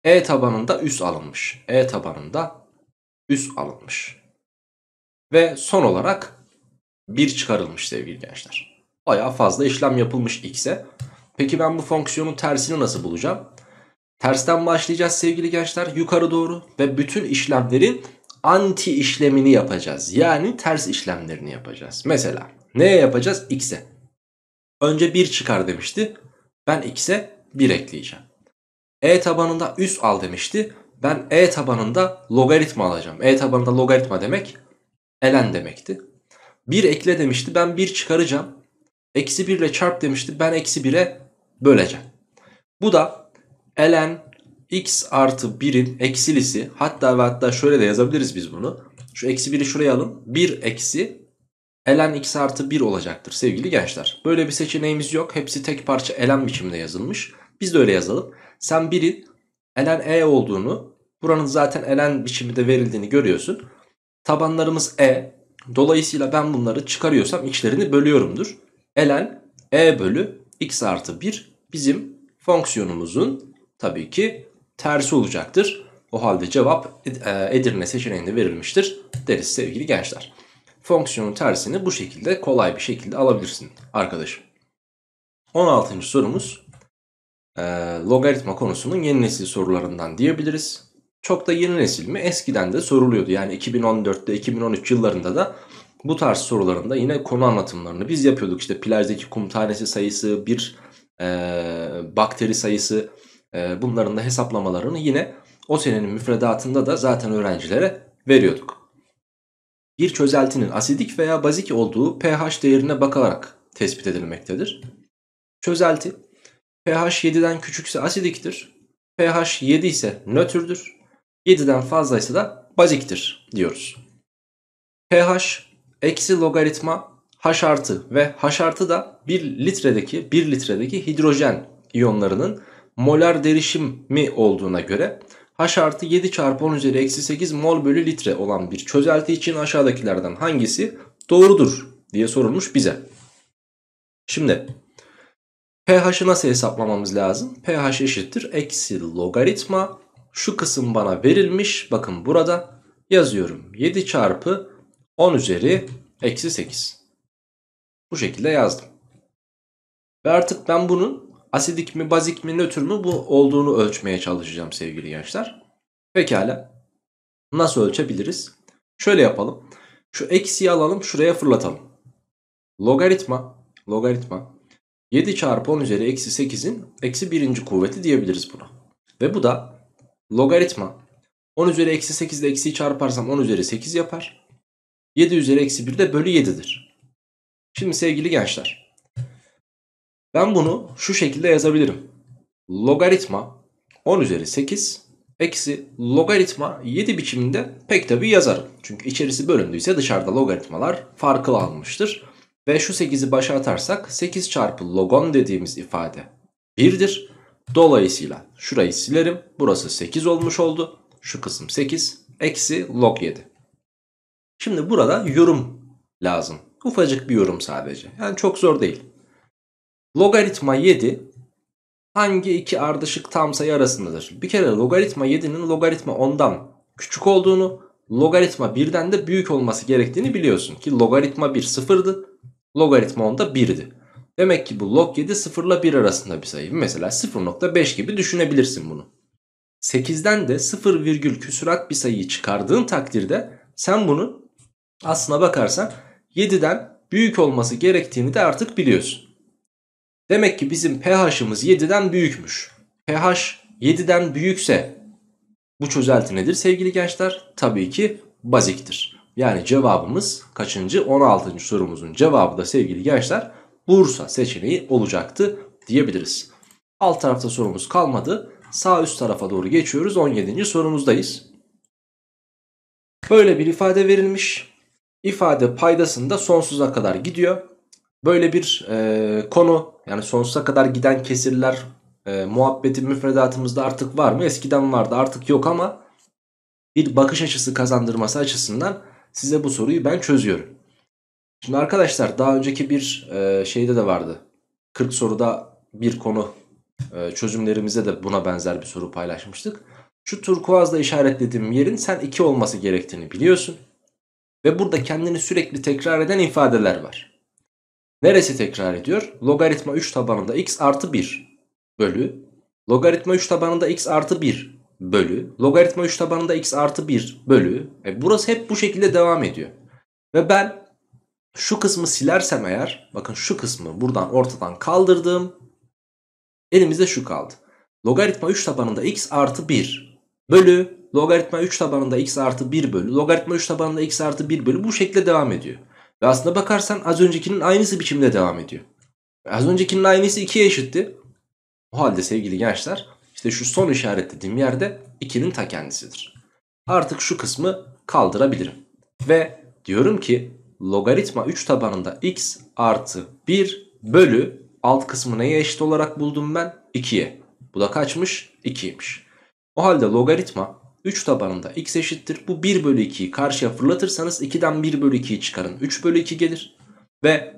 e tabanında üs alınmış. E tabanında üs alınmış. Ve son olarak 1 çıkarılmış sevgili gençler. Baya fazla işlem yapılmış x'e. Peki ben bu fonksiyonun tersini nasıl bulacağım? Tersten başlayacağız sevgili gençler yukarı doğru ve bütün işlemlerin anti işlemini yapacağız. Yani ters işlemlerini yapacağız. Mesela neye yapacağız? X'e. Önce 1 çıkar demişti. Ben X'e 1 ekleyeceğim. E tabanında üs al demişti. Ben E tabanında logaritma alacağım. E tabanında logaritma demek elen demekti. 1 ekle demişti. Ben 1 çıkaracağım. Eksi 1 ile çarp demişti. Ben eksi 1'e böleceğim. Bu da elen x artı 1'in eksilisi. Hatta ve hatta şöyle de yazabiliriz biz bunu. Şu eksi 1'i şuraya alın. 1 eksi elen x artı 1 olacaktır sevgili gençler. Böyle bir seçeneğimiz yok. Hepsi tek parça elen biçimde yazılmış. Biz de öyle yazalım. Sen biri elen e olduğunu buranın zaten elen biçiminde verildiğini görüyorsun. Tabanlarımız e. Dolayısıyla ben bunları çıkarıyorsam içlerini bölüyorumdur. Elen e bölü x artı 1 bizim fonksiyonumuzun tabii ki tersi olacaktır. O halde cevap e, Edirne seçeneğinde verilmiştir deriz sevgili gençler. Fonksiyonun tersini bu şekilde kolay bir şekilde alabilirsin arkadaşım. 16. sorumuz e, logaritma konusunun yeni nesil sorularından diyebiliriz. Çok da yeni nesil mi? Eskiden de soruluyordu. Yani 2014'te 2013 yıllarında da bu tarz sorularında yine konu anlatımlarını biz yapıyorduk. İşte plajdaki kum tanesi sayısı, bir e, bakteri sayısı e, bunların da hesaplamalarını yine o senenin müfredatında da zaten öğrencilere veriyorduk. Bir çözeltinin asidik veya bazik olduğu pH değerine bakarak tespit edilmektedir. Çözelti pH 7'den küçükse asidiktir. pH 7 ise nötrdür. 7'den fazlaysa da baziktir diyoruz. pH eksi logaritma H artı ve H artı da 1 litredeki 1 litredeki hidrojen iyonlarının molar derişimi olduğuna göre H artı 7 çarpı 10 üzeri eksi 8 mol bölü litre olan bir çözelti için aşağıdakilerden hangisi doğrudur diye sorulmuş bize. Şimdi pH'i nasıl hesaplamamız lazım? pH eşittir eksi logaritma. Şu kısım bana verilmiş. Bakın burada yazıyorum. 7 çarpı 10 üzeri eksi 8. Bu şekilde yazdım. Ve artık ben bunun asidik mi bazik mi nötr mü bu olduğunu ölçmeye çalışacağım sevgili gençler. Pekala. Nasıl ölçebiliriz? Şöyle yapalım. Şu eksiyi alalım şuraya fırlatalım. Logaritma. Logaritma. 7 çarpı 10 üzeri eksi 8'in eksi 1. kuvveti diyebiliriz buna. Ve bu da logaritma 10 üzeri eksi 8 ile eksiyi çarparsam 10 üzeri 8 yapar. 7 üzeri eksi 1 de bölü 7'dir. Şimdi sevgili gençler. Ben bunu şu şekilde yazabilirim. Logaritma 10 üzeri 8 eksi logaritma 7 biçiminde pek tabi yazarım. Çünkü içerisi bölündüyse dışarıda logaritmalar farklı almıştır ve şu 8'i başa atarsak 8 çarpı logon dediğimiz ifade 1'dir. Dolayısıyla şurayı silerim. Burası 8 olmuş oldu. Şu kısım 8. Eksi log 7. Şimdi burada yorum lazım. Ufacık bir yorum sadece. Yani çok zor değil. Logaritma 7 hangi iki ardışık tam sayı arasındadır? Bir kere logaritma 7'nin logaritma 10'dan küçük olduğunu, logaritma 1'den de büyük olması gerektiğini biliyorsun. Ki logaritma 1 sıfırdı. Logaritma onda 1'di. Demek ki bu log 7 0 ile 1 arasında bir sayı. Mesela 0.5 gibi düşünebilirsin bunu. 8'den de 0, virgül küsurat bir sayıyı çıkardığın takdirde sen bunu aslına bakarsan 7'den büyük olması gerektiğini de artık biliyorsun. Demek ki bizim pH'ımız 7'den büyükmüş. pH 7'den büyükse bu çözelti nedir sevgili gençler? Tabii ki baziktir. Yani cevabımız kaçıncı? 16. sorumuzun cevabı da sevgili gençler Bursa seçeneği olacaktı diyebiliriz. Alt tarafta sorumuz kalmadı. Sağ üst tarafa doğru geçiyoruz. 17. sorumuzdayız. Böyle bir ifade verilmiş. İfade paydasında sonsuza kadar gidiyor. Böyle bir e, konu yani sonsuza kadar giden kesirler e, muhabbeti müfredatımızda artık var mı? Eskiden vardı artık yok ama bir bakış açısı kazandırması açısından Size bu soruyu ben çözüyorum. Şimdi arkadaşlar daha önceki bir e, şeyde de vardı. 40 soruda bir konu e, çözümlerimize de buna benzer bir soru paylaşmıştık. Şu turkuazla işaretlediğim yerin sen 2 olması gerektiğini biliyorsun. Ve burada kendini sürekli tekrar eden ifadeler var. Neresi tekrar ediyor? Logaritma 3 tabanında x artı 1 bölü. Logaritma 3 tabanında x artı 1 bölü logaritma 3 tabanında x artı 1 bölü. E burası hep bu şekilde devam ediyor. Ve ben şu kısmı silersem eğer bakın şu kısmı buradan ortadan kaldırdım. Elimizde şu kaldı. Logaritma 3 tabanında x artı 1 bölü logaritma 3 tabanında x artı 1 bölü logaritma 3 tabanında x artı 1 bölü bu şekilde devam ediyor. Ve aslında bakarsan az öncekinin aynısı biçimde devam ediyor. Az öncekinin aynısı 2'ye eşitti. O halde sevgili gençler işte şu son işaretlediğim yerde 2'nin ta kendisidir. Artık şu kısmı kaldırabilirim. Ve diyorum ki logaritma 3 tabanında x artı 1 bölü alt kısmı neye eşit olarak buldum ben? 2'ye. Bu da kaçmış? 2'ymiş. O halde logaritma 3 tabanında x eşittir. Bu 1 bölü 2'yi karşıya fırlatırsanız 2'den 1 bölü 2'yi çıkarın. 3 bölü 2 gelir. Ve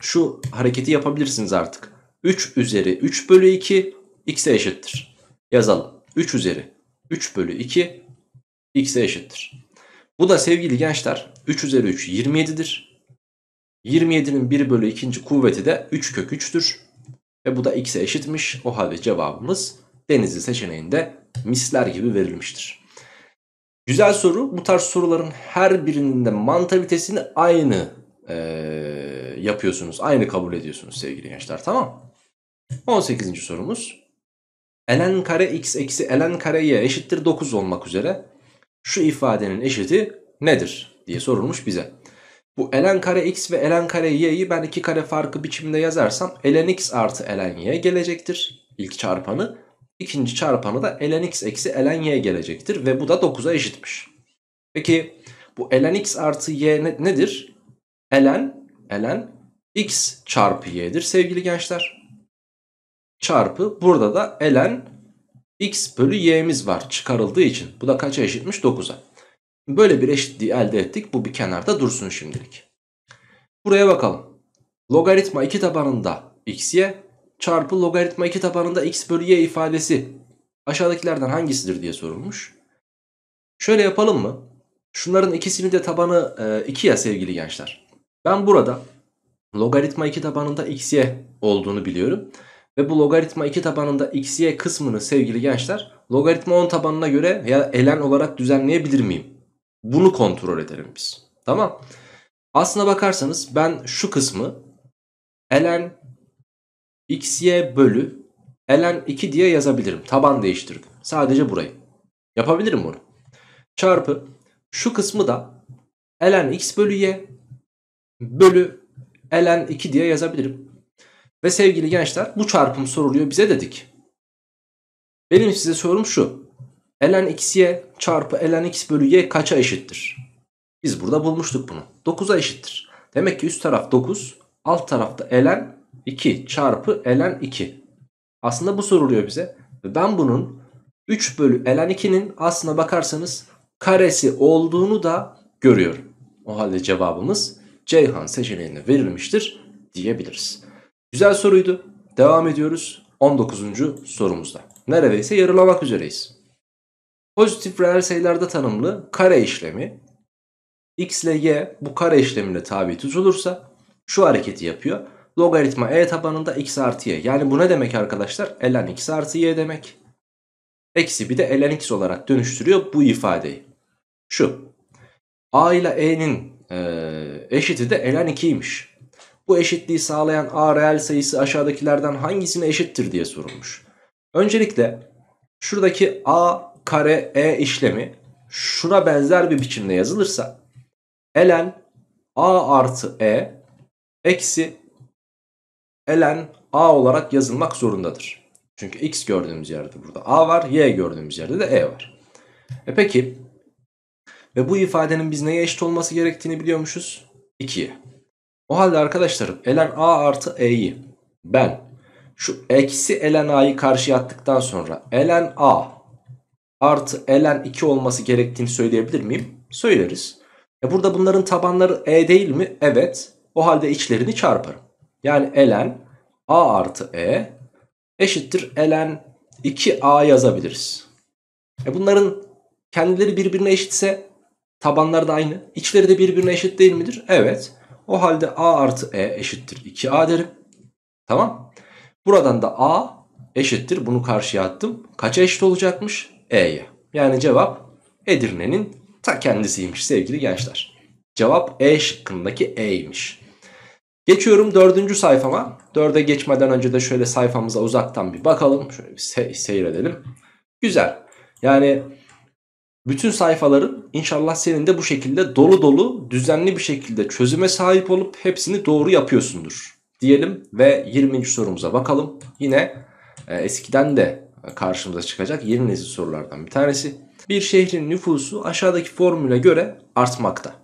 şu hareketi yapabilirsiniz artık. 3 üzeri 3 bölü 2 x'e eşittir yazalım. 3 üzeri 3 bölü 2 x'e eşittir. Bu da sevgili gençler 3 üzeri 3 27'dir. 27'nin 1 bölü 2. kuvveti de 3 kök 3'tür. Ve bu da x'e eşitmiş. O halde cevabımız denizli seçeneğinde misler gibi verilmiştir. Güzel soru. Bu tarz soruların her birinin de mantalitesini aynı e, yapıyorsunuz. Aynı kabul ediyorsunuz sevgili gençler. Tamam 18. sorumuz ln kare x eksi ln kare y eşittir 9 olmak üzere şu ifadenin eşiti nedir diye sorulmuş bize. Bu ln kare x ve ln kare y'yi ben iki kare farkı biçiminde yazarsam ln x artı ln y gelecektir. ilk çarpanı. ikinci çarpanı da ln x eksi ln y gelecektir ve bu da 9'a eşitmiş. Peki bu ln x artı y nedir? ln ln x çarpı y'dir sevgili gençler çarpı burada da elen x bölü y'miz var çıkarıldığı için. Bu da kaça eşitmiş? 9'a. Böyle bir eşitliği elde ettik. Bu bir kenarda dursun şimdilik. Buraya bakalım. Logaritma 2 tabanında x'ye çarpı logaritma 2 tabanında x bölü y ifadesi aşağıdakilerden hangisidir diye sorulmuş. Şöyle yapalım mı? Şunların ikisini de tabanı 2 e, ya sevgili gençler. Ben burada logaritma 2 tabanında x'ye olduğunu biliyorum. Ve bu logaritma 2 tabanında x, y kısmını sevgili gençler logaritma 10 tabanına göre veya elen olarak düzenleyebilir miyim? Bunu kontrol edelim biz. Tamam. Aslına bakarsanız ben şu kısmı elen x, y bölü elen 2 diye yazabilirim. Taban değiştirdim. Sadece burayı. Yapabilirim bunu. Çarpı şu kısmı da elen x bölü y bölü elen 2 diye yazabilirim. Ve sevgili gençler bu çarpım soruluyor bize dedik. Benim size sorum şu. ln xy çarpı ln x bölü y kaça eşittir? Biz burada bulmuştuk bunu. 9'a eşittir. Demek ki üst taraf 9. Alt tarafta ln 2 çarpı ln 2. Aslında bu soruluyor bize. Ve ben bunun 3 bölü ln 2'nin aslına bakarsanız karesi olduğunu da görüyorum. O halde cevabımız Ceyhan seçeneğine verilmiştir diyebiliriz. Güzel soruydu. Devam ediyoruz 19. sorumuzda. Neredeyse yarılamak üzereyiz. Pozitif reel sayılarda tanımlı kare işlemi x ile y bu kare işlemine tabi tutulursa şu hareketi yapıyor. Logaritma e tabanında x artı y. Yani bu ne demek arkadaşlar? ln x artı y demek. Eksi bir de ln x olarak dönüştürüyor bu ifadeyi. Şu a ile e'nin e, eşiti de ln 2'ymiş. Bu eşitliği sağlayan A reel sayısı aşağıdakilerden hangisine eşittir diye sorulmuş. Öncelikle şuradaki A kare E işlemi şuna benzer bir biçimde yazılırsa ln A artı E eksi ln A olarak yazılmak zorundadır. Çünkü x gördüğümüz yerde burada A var, y gördüğümüz yerde de E var. E peki ve bu ifadenin biz neye eşit olması gerektiğini biliyormuşuz? 2'ye. O halde arkadaşlarım elen a artı e'yi ben şu eksi elen a'yı karşıya attıktan sonra elen a artı elen 2 olması gerektiğini söyleyebilir miyim? Söyleriz. E burada bunların tabanları e değil mi? Evet. O halde içlerini çarparım. Yani elen a artı e eşittir elen 2a yazabiliriz. E bunların kendileri birbirine eşitse tabanları da aynı. İçleri de birbirine eşit değil midir? Evet. O halde a artı e eşittir 2a derim. Tamam. Buradan da a eşittir. Bunu karşıya attım. Kaça eşit olacakmış? e'ye. Yani cevap Edirne'nin ta kendisiymiş sevgili gençler. Cevap E şıkkındaki E'ymiş. Geçiyorum dördüncü sayfama. Dörde geçmeden önce de şöyle sayfamıza uzaktan bir bakalım. Şöyle bir se seyredelim. Güzel. Yani bütün sayfaların inşallah senin de bu şekilde dolu dolu düzenli bir şekilde çözüme sahip olup hepsini doğru yapıyorsundur diyelim ve 20. sorumuza bakalım. Yine e, eskiden de karşımıza çıkacak yeni nesil sorulardan bir tanesi. Bir şehrin nüfusu aşağıdaki formüle göre artmakta.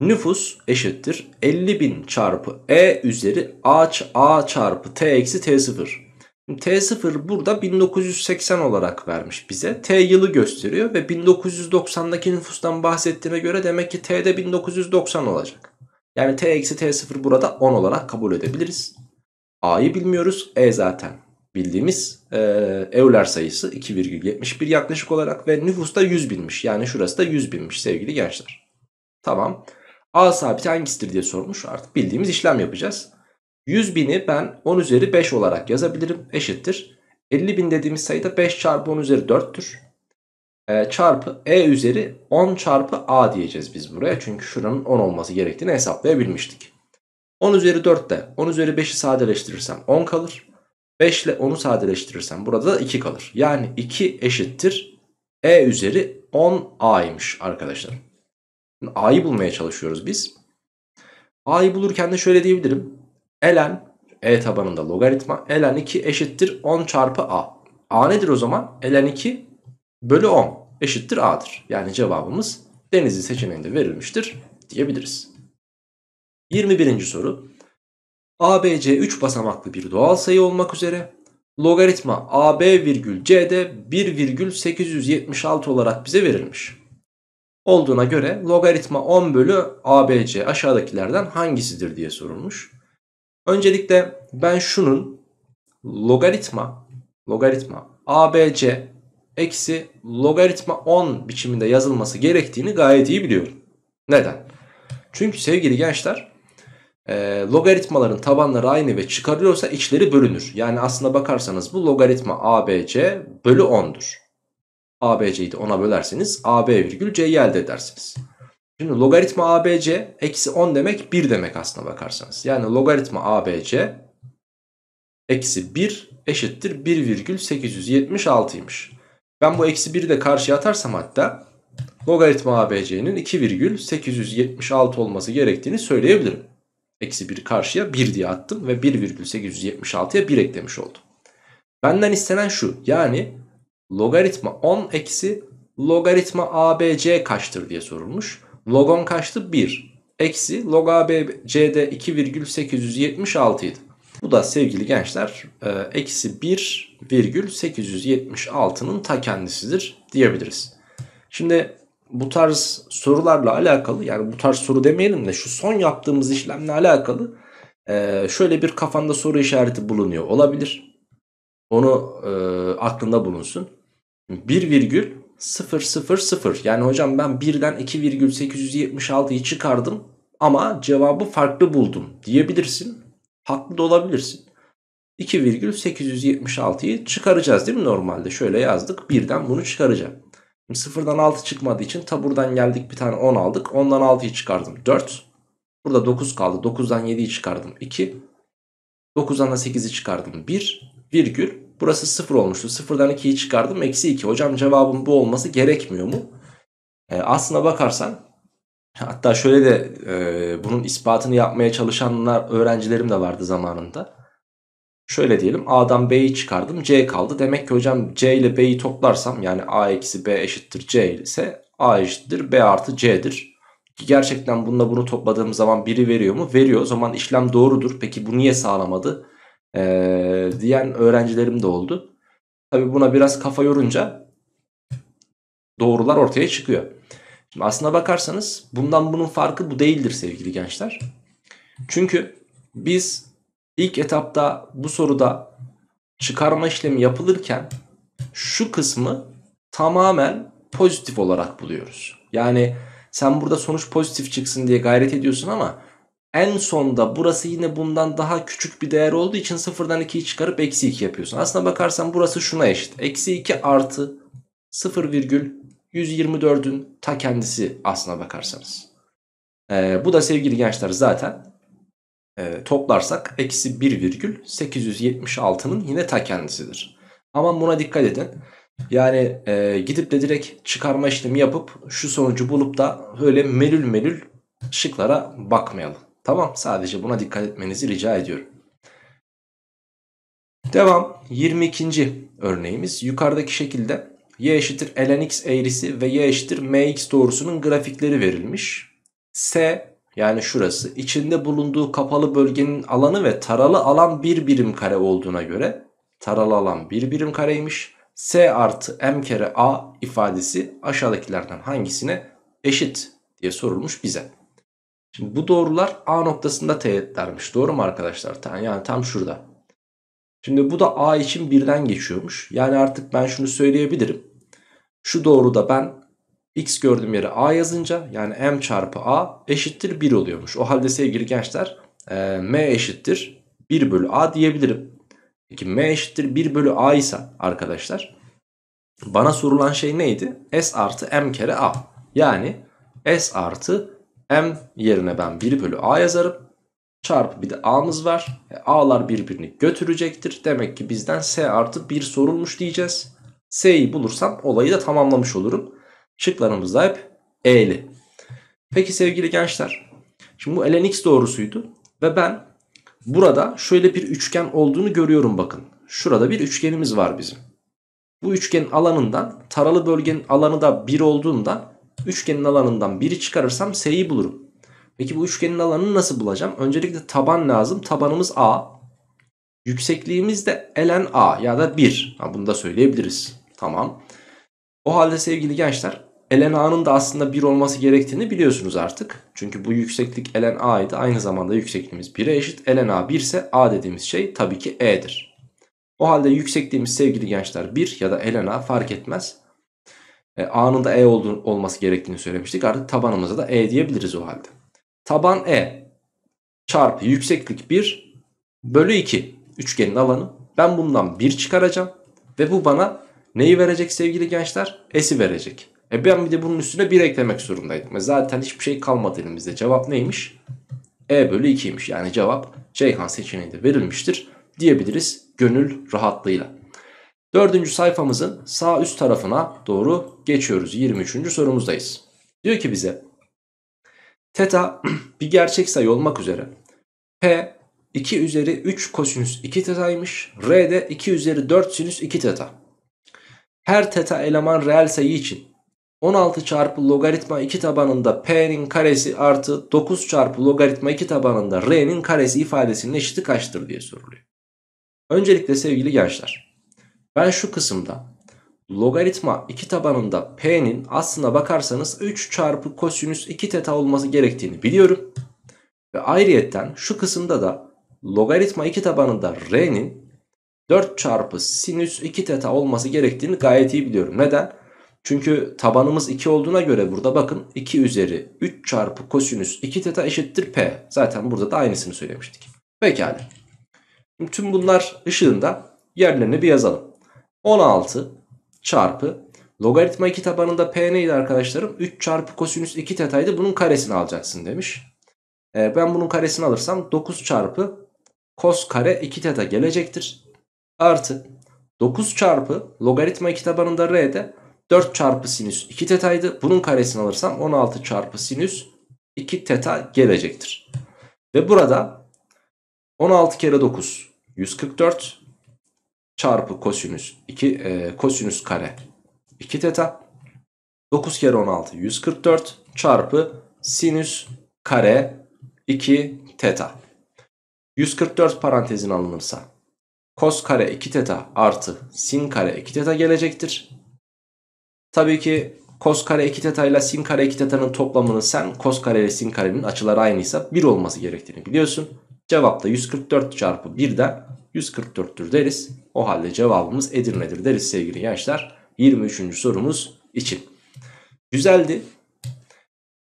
Nüfus eşittir 50.000 çarpı E üzeri A, A çarpı T eksi T sıfır. T0 burada 1980 olarak vermiş bize. T yılı gösteriyor ve 1990'daki nüfustan bahsettiğine göre demek ki T'de 1990 olacak. Yani T eksi T0 burada 10 olarak kabul edebiliriz. A'yı bilmiyoruz. E zaten bildiğimiz e, Euler sayısı 2,71 yaklaşık olarak ve nüfusta 100 binmiş. Yani şurası da 100 binmiş sevgili gençler. Tamam. A sabiti hangisidir diye sormuş. Artık bildiğimiz işlem yapacağız. 100 bini ben 10 üzeri 5 olarak yazabilirim. Eşittir. 50 bin dediğimiz sayı da 5 çarpı 10 üzeri 4'tür. E, ee, çarpı E üzeri 10 çarpı A diyeceğiz biz buraya. Çünkü şuranın 10 olması gerektiğini hesaplayabilmiştik. 10 üzeri 4 de, 10 üzeri 5'i sadeleştirirsem 10 kalır. 5 ile 10'u sadeleştirirsem burada da 2 kalır. Yani 2 eşittir E üzeri 10A'ymış arkadaşlar. A'yı bulmaya çalışıyoruz biz. A'yı bulurken de şöyle diyebilirim ln e tabanında logaritma ln 2 eşittir 10 çarpı a. a nedir o zaman? ln 2 bölü 10 eşittir a'dır. Yani cevabımız denizli seçeneğinde verilmiştir diyebiliriz. 21. soru. ABC 3 basamaklı bir doğal sayı olmak üzere logaritma AB virgül C'de 1,876 olarak bize verilmiş. Olduğuna göre logaritma 10 bölü ABC aşağıdakilerden hangisidir diye sorulmuş. Öncelikle ben şunun logaritma logaritma ABC eksi logaritma 10 biçiminde yazılması gerektiğini gayet iyi biliyorum. Neden? Çünkü sevgili gençler e, logaritmaların tabanları aynı ve çıkarıyorsa içleri bölünür. Yani aslında bakarsanız bu logaritma ABC bölü 10'dur. ABC'yi de 10'a bölerseniz AB virgül C'yi elde edersiniz. Şimdi logaritma ABC eksi 10 demek 1 demek aslına bakarsanız. Yani logaritma ABC eksi 1 eşittir 1,876'ymış. Ben bu eksi 1'i de karşıya atarsam hatta logaritma ABC'nin 2,876 olması gerektiğini söyleyebilirim. Eksi 1 karşıya 1 diye attım ve 1,876'ya 1 eklemiş oldum. Benden istenen şu yani logaritma 10 eksi logaritma ABC kaçtır diye sorulmuş. Logon kaçtı? 1. Eksi log ABC'de 2,876 idi. Bu da sevgili gençler e, eksi 1,876'nın ta kendisidir diyebiliriz. Şimdi bu tarz sorularla alakalı yani bu tarz soru demeyelim de şu son yaptığımız işlemle alakalı e, şöyle bir kafanda soru işareti bulunuyor olabilir. Onu e, aklında bulunsun. 1 000. Yani hocam ben 1'den 2,876'yı çıkardım ama cevabı farklı buldum diyebilirsin. Haklı da olabilirsin. 2,876'yı çıkaracağız değil mi normalde? Şöyle yazdık 1'den bunu çıkaracağım. Şimdi sıfırdan 6 çıkmadığı için taburdan geldik bir tane 10 aldık. Ondan 6'yı çıkardım 4. Burada 9 kaldı. 9'dan 7'yi çıkardım 2. 9'dan da 8'i çıkardım 1. Virgül Burası 0 olmuştu. 0'dan 2'yi çıkardım. Eksi 2. Hocam cevabın bu olması gerekmiyor mu? E, aslına bakarsan hatta şöyle de e, bunun ispatını yapmaya çalışanlar öğrencilerim de vardı zamanında. Şöyle diyelim A'dan B'yi çıkardım C kaldı. Demek ki hocam C ile B'yi toplarsam yani A eksi B eşittir C ise A eşittir B artı C'dir. gerçekten bununla bunu topladığım zaman biri veriyor mu? Veriyor. O zaman işlem doğrudur. Peki bu niye sağlamadı? ee, diyen öğrencilerim de oldu. Tabi buna biraz kafa yorunca doğrular ortaya çıkıyor. Şimdi aslına bakarsanız bundan bunun farkı bu değildir sevgili gençler. Çünkü biz ilk etapta bu soruda çıkarma işlemi yapılırken şu kısmı tamamen pozitif olarak buluyoruz. Yani sen burada sonuç pozitif çıksın diye gayret ediyorsun ama en sonda burası yine bundan daha küçük bir değer olduğu için sıfırdan 2'yi çıkarıp eksi 2 yapıyorsun. Aslına bakarsan burası şuna eşit. Eksi 2 artı 0,124'ün ta kendisi aslına bakarsanız. Ee, bu da sevgili gençler zaten e, toplarsak eksi 1,876'nın yine ta kendisidir. Ama buna dikkat edin. Yani e, gidip de direkt çıkarma işlemi yapıp şu sonucu bulup da böyle melül melül şıklara bakmayalım. Tamam sadece buna dikkat etmenizi rica ediyorum. Devam 22. örneğimiz yukarıdaki şekilde y eşittir ln x eğrisi ve y eşittir mx doğrusunun grafikleri verilmiş. S yani şurası içinde bulunduğu kapalı bölgenin alanı ve taralı alan bir birim kare olduğuna göre taralı alan bir birim kareymiş. S artı m kere a ifadesi aşağıdakilerden hangisine eşit diye sorulmuş bize. Şimdi bu doğrular A noktasında teğetlermiş. Doğru mu arkadaşlar? Yani tam şurada. Şimdi bu da A için birden geçiyormuş. Yani artık ben şunu söyleyebilirim. Şu doğruda ben x gördüğüm yere A yazınca yani m çarpı A eşittir 1 oluyormuş. O halde sevgili gençler e, m eşittir 1 bölü A diyebilirim. Peki m eşittir 1 bölü A ise arkadaşlar bana sorulan şey neydi? S artı m kere A. Yani S artı m yerine ben 1 bölü a yazarım. Çarpı bir de a'mız var. E, a'lar birbirini götürecektir. Demek ki bizden s artı 1 sorulmuş diyeceğiz. s'yi bulursam olayı da tamamlamış olurum. Şıklarımız da hep e'li. Peki sevgili gençler. Şimdi bu ln x doğrusuydu. Ve ben burada şöyle bir üçgen olduğunu görüyorum bakın. Şurada bir üçgenimiz var bizim. Bu üçgenin alanından taralı bölgenin alanı da 1 olduğunda Üçgenin alanından biri çıkarırsam S'yi bulurum. Peki bu üçgenin alanını nasıl bulacağım? Öncelikle taban lazım. Tabanımız A. Yüksekliğimiz de ln A ya da 1. Ha, bunu da söyleyebiliriz. Tamam. O halde sevgili gençler ln A'nın da aslında 1 olması gerektiğini biliyorsunuz artık. Çünkü bu yükseklik ln A'ydı. Aynı zamanda yüksekliğimiz 1'e eşit. ln A 1 ise A dediğimiz şey tabii ki E'dir. O halde yüksekliğimiz sevgili gençler 1 ya da ln A fark etmez e, anında E olduğu, olması gerektiğini söylemiştik. Artık tabanımıza da E diyebiliriz o halde. Taban E çarpı yükseklik 1 bölü 2 üçgenin alanı. Ben bundan 1 çıkaracağım ve bu bana neyi verecek sevgili gençler? S'i verecek. E ben bir de bunun üstüne 1 eklemek zorundaydım. E zaten hiçbir şey kalmadı elimizde. Cevap neymiş? E bölü 2'ymiş. Yani cevap Ceyhan seçeneğinde verilmiştir diyebiliriz gönül rahatlığıyla. Dördüncü sayfamızın sağ üst tarafına doğru geçiyoruz. 23. sorumuzdayız. Diyor ki bize teta bir gerçek sayı olmak üzere p 2 üzeri 3 kosinüs 2 tetaymış. R de 2 üzeri 4 sinüs 2 teta. Her teta eleman reel sayı için 16 çarpı logaritma 2 tabanında p'nin karesi artı 9 çarpı logaritma 2 tabanında r'nin karesi ifadesinin eşiti kaçtır diye soruluyor. Öncelikle sevgili gençler ben şu kısımda logaritma 2 tabanında p'nin aslına bakarsanız 3 çarpı kosinüs 2 teta olması gerektiğini biliyorum. Ve ayrıyetten şu kısımda da logaritma 2 tabanında r'nin 4 çarpı sinüs 2 teta olması gerektiğini gayet iyi biliyorum. Neden? Çünkü tabanımız 2 olduğuna göre burada bakın 2 üzeri 3 çarpı kosinüs 2 teta eşittir p. Zaten burada da aynısını söylemiştik. Pekala. Tüm bunlar ışığında yerlerini bir yazalım. 16 çarpı logaritma 2 tabanında p neydi arkadaşlarım? 3 çarpı kosinüs 2 tetaydı. Bunun karesini alacaksın demiş. E, ben bunun karesini alırsam 9 çarpı kos kare 2 teta gelecektir. Artı 9 çarpı logaritma 2 tabanında r'de 4 çarpı sinüs 2 tetaydı. Bunun karesini alırsam 16 çarpı sinüs 2 teta gelecektir. Ve burada 16 kere 9 144 çarpı kosinüs 2 e, kosinüs kare 2 teta 9 kere 16 144 çarpı sinüs kare 2 teta 144 parantezin alınırsa kos kare 2 teta artı sin kare 2 teta gelecektir. Tabii ki kos kare 2 teta ile sin kare 2 teta'nın toplamını sen kos kare ile sin karenin açıları aynıysa 1 olması gerektiğini biliyorsun. cevapta 144 çarpı de 144'tür deriz. O halde cevabımız Edirne'dir deriz sevgili gençler. 23. sorumuz için. Güzeldi.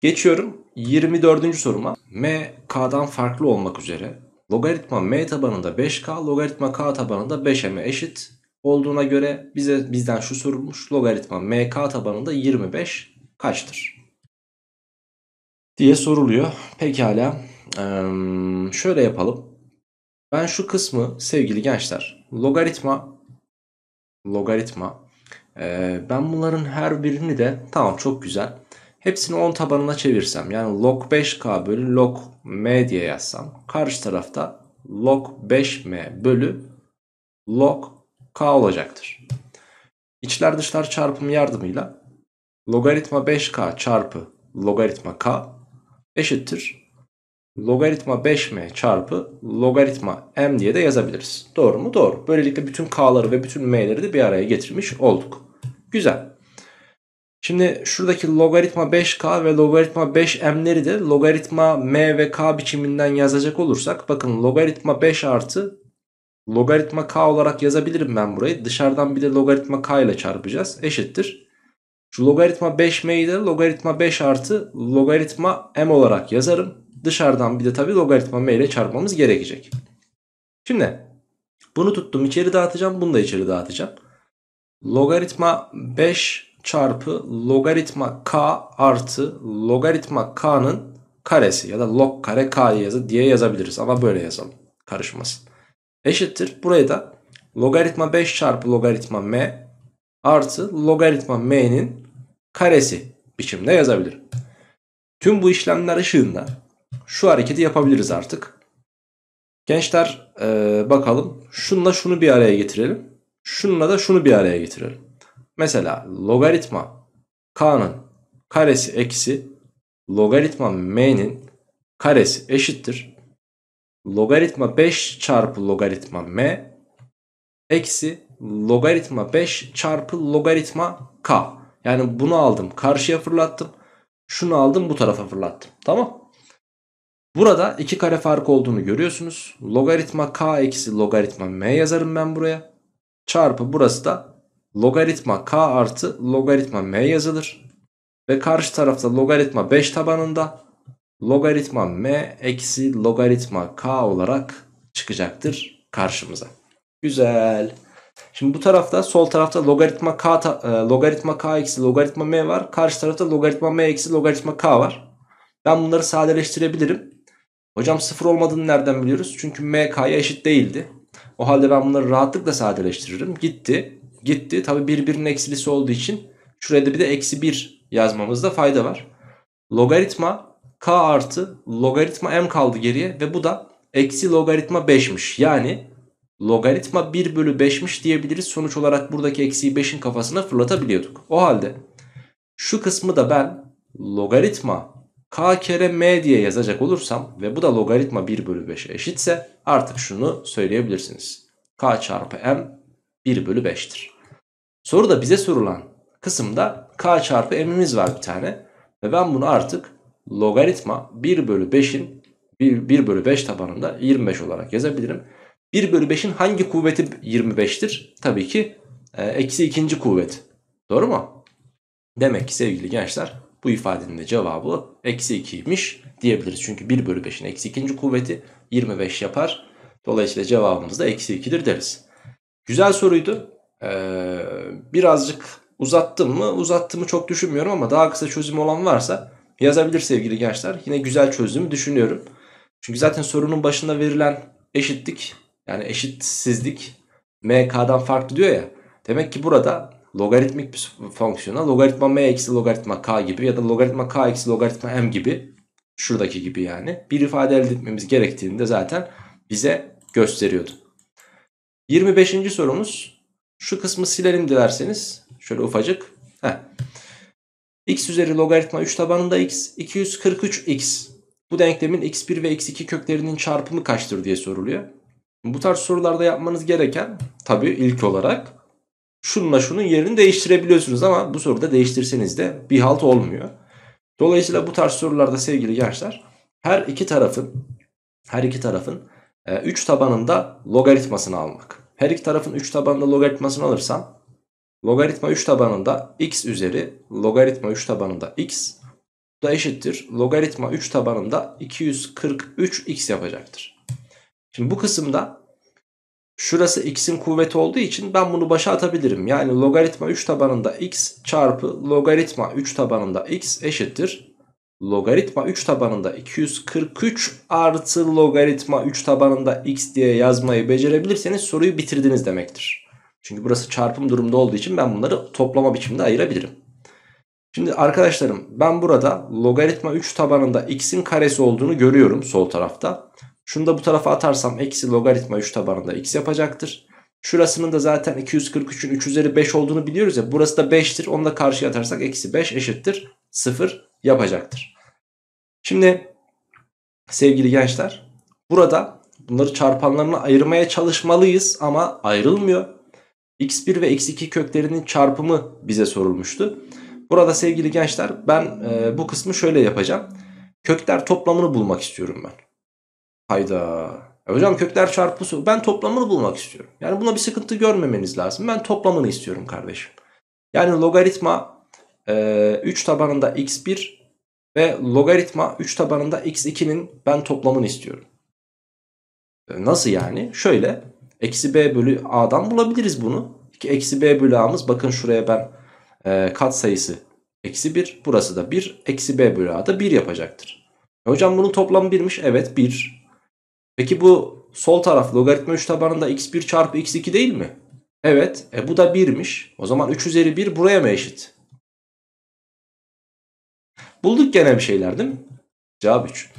Geçiyorum 24. soruma. M, K'dan farklı olmak üzere logaritma M tabanında 5K, logaritma K tabanında 5M eşit olduğuna göre bize bizden şu sorulmuş. Logaritma M k tabanında 25 kaçtır? diye soruluyor. Pekala. Ee, şöyle yapalım. Ben şu kısmı sevgili gençler logaritma logaritma e, ben bunların her birini de tamam çok güzel hepsini 10 tabanına çevirsem yani log 5k bölü log m diye yazsam karşı tarafta log 5m bölü log k olacaktır. İçler dışlar çarpımı yardımıyla logaritma 5k çarpı logaritma k eşittir logaritma 5m çarpı logaritma m diye de yazabiliriz. Doğru mu? Doğru. Böylelikle bütün k'ları ve bütün m'leri de bir araya getirmiş olduk. Güzel. Şimdi şuradaki logaritma 5k ve logaritma 5m'leri de logaritma m ve k biçiminden yazacak olursak bakın logaritma 5 artı logaritma k olarak yazabilirim ben burayı. Dışarıdan bir de logaritma k ile çarpacağız. Eşittir. Şu logaritma 5m'yi de logaritma 5 artı logaritma m olarak yazarım dışarıdan bir de tabii logaritma m ile çarpmamız gerekecek. Şimdi bunu tuttum içeri dağıtacağım bunu da içeri dağıtacağım. Logaritma 5 çarpı logaritma k artı logaritma k'nın karesi ya da log kare k yazı diye yazabiliriz ama böyle yazalım karışmasın. Eşittir buraya da logaritma 5 çarpı logaritma m artı logaritma m'nin karesi biçimde yazabilirim. Tüm bu işlemler ışığında şu hareketi yapabiliriz artık. Gençler ee, bakalım şunla şunu bir araya getirelim. Şunla da şunu bir araya getirelim. Mesela logaritma k'nın karesi eksi logaritma m'nin karesi eşittir. Logaritma 5 çarpı logaritma m eksi logaritma 5 çarpı logaritma k. Yani bunu aldım karşıya fırlattım. Şunu aldım bu tarafa fırlattım. Tamam. Burada iki kare fark olduğunu görüyorsunuz. Logaritma k eksi logaritma m yazarım ben buraya. Çarpı burası da logaritma k artı logaritma m yazılır. Ve karşı tarafta logaritma 5 tabanında logaritma m eksi logaritma k olarak çıkacaktır karşımıza. Güzel. Şimdi bu tarafta sol tarafta logaritma k ta, e, logaritma k eksi logaritma m var. Karşı tarafta logaritma m eksi logaritma k var. Ben bunları sadeleştirebilirim. Hocam sıfır olmadığını nereden biliyoruz? Çünkü m k'ya eşit değildi. O halde ben bunları rahatlıkla sadeleştiririm. Gitti. Gitti. Tabi birbirinin eksilisi olduğu için şurada bir de eksi 1 yazmamızda fayda var. Logaritma k artı logaritma m kaldı geriye ve bu da eksi logaritma 5'miş. Yani logaritma 1 bölü 5'miş diyebiliriz. Sonuç olarak buradaki eksi 5'in kafasına fırlatabiliyorduk. O halde şu kısmı da ben logaritma k kere m diye yazacak olursam ve bu da logaritma 1 bölü 5'e eşitse artık şunu söyleyebilirsiniz. k çarpı m 1 bölü 5'tir. Soruda bize sorulan kısımda k çarpı m'imiz var bir tane. Ve ben bunu artık logaritma 1 bölü 5'in 1, 1 bölü 5 tabanında 25 olarak yazabilirim. 1 bölü 5'in hangi kuvveti 25'tir? Tabii ki e, eksi ikinci kuvvet. Doğru mu? Demek ki sevgili gençler bu ifadenin de cevabı eksi 2'ymiş diyebiliriz. Çünkü 1 bölü 5'in eksi 2. kuvveti 25 yapar. Dolayısıyla cevabımız da eksi 2'dir deriz. Güzel soruydu. Ee, birazcık uzattım mı? Uzattım mı çok düşünmüyorum ama daha kısa çözüm olan varsa yazabilir sevgili gençler. Yine güzel çözdüğümü düşünüyorum. Çünkü zaten sorunun başında verilen eşitlik yani eşitsizlik MK'dan farklı diyor ya. Demek ki burada logaritmik bir fonksiyona logaritma m eksi logaritma k gibi ya da logaritma k eksi logaritma m gibi şuradaki gibi yani bir ifade elde etmemiz gerektiğini de zaten bize gösteriyordu. 25. sorumuz şu kısmı silelim dilerseniz şöyle ufacık. Heh. x üzeri logaritma 3 tabanında x 243x bu denklemin x1 ve x2 köklerinin çarpımı kaçtır diye soruluyor. Bu tarz sorularda yapmanız gereken tabi ilk olarak şununla şunun yerini değiştirebiliyorsunuz ama bu soruda değiştirseniz de bir halt olmuyor. Dolayısıyla bu tarz sorularda sevgili gençler her iki tarafın her iki tarafın 3 e, tabanında logaritmasını almak. Her iki tarafın 3 tabanında logaritmasını alırsan logaritma 3 tabanında x üzeri logaritma 3 tabanında x da eşittir. Logaritma 3 tabanında 243x yapacaktır. Şimdi bu kısımda Şurası x'in kuvveti olduğu için ben bunu başa atabilirim. Yani logaritma 3 tabanında x çarpı logaritma 3 tabanında x eşittir. Logaritma 3 tabanında 243 artı logaritma 3 tabanında x diye yazmayı becerebilirseniz soruyu bitirdiniz demektir. Çünkü burası çarpım durumda olduğu için ben bunları toplama biçiminde ayırabilirim. Şimdi arkadaşlarım ben burada logaritma 3 tabanında x'in karesi olduğunu görüyorum sol tarafta. Şunu da bu tarafa atarsam eksi logaritma 3 tabanında x yapacaktır. Şurasının da zaten 243'ün 3 üzeri 5 olduğunu biliyoruz ya. Burası da 5'tir. Onu da karşıya atarsak eksi 5 eşittir 0 yapacaktır. Şimdi sevgili gençler burada bunları çarpanlarına ayırmaya çalışmalıyız ama ayrılmıyor. x1 ve x2 köklerinin çarpımı bize sorulmuştu. Burada sevgili gençler ben e, bu kısmı şöyle yapacağım. Kökler toplamını bulmak istiyorum ben. Hayda. hocam kökler çarpısı. Ben toplamını bulmak istiyorum. Yani buna bir sıkıntı görmemeniz lazım. Ben toplamını istiyorum kardeşim. Yani logaritma e, 3 tabanında x1 ve logaritma 3 tabanında x2'nin ben toplamını istiyorum. E, nasıl yani? Şöyle. Eksi b bölü a'dan bulabiliriz bunu. Eksi b bölü a'mız bakın şuraya ben e, kat sayısı eksi 1. Burası da 1. Eksi b bölü a da 1 yapacaktır. E, hocam bunun toplamı 1'miş. Evet 1. Peki bu sol taraf logaritma 3 tabanında x1 çarpı x2 değil mi? Evet. E bu da 1'miş. O zaman 3 üzeri 1 buraya mı eşit? Bulduk gene bir şeyler değil mi? Cevap 3.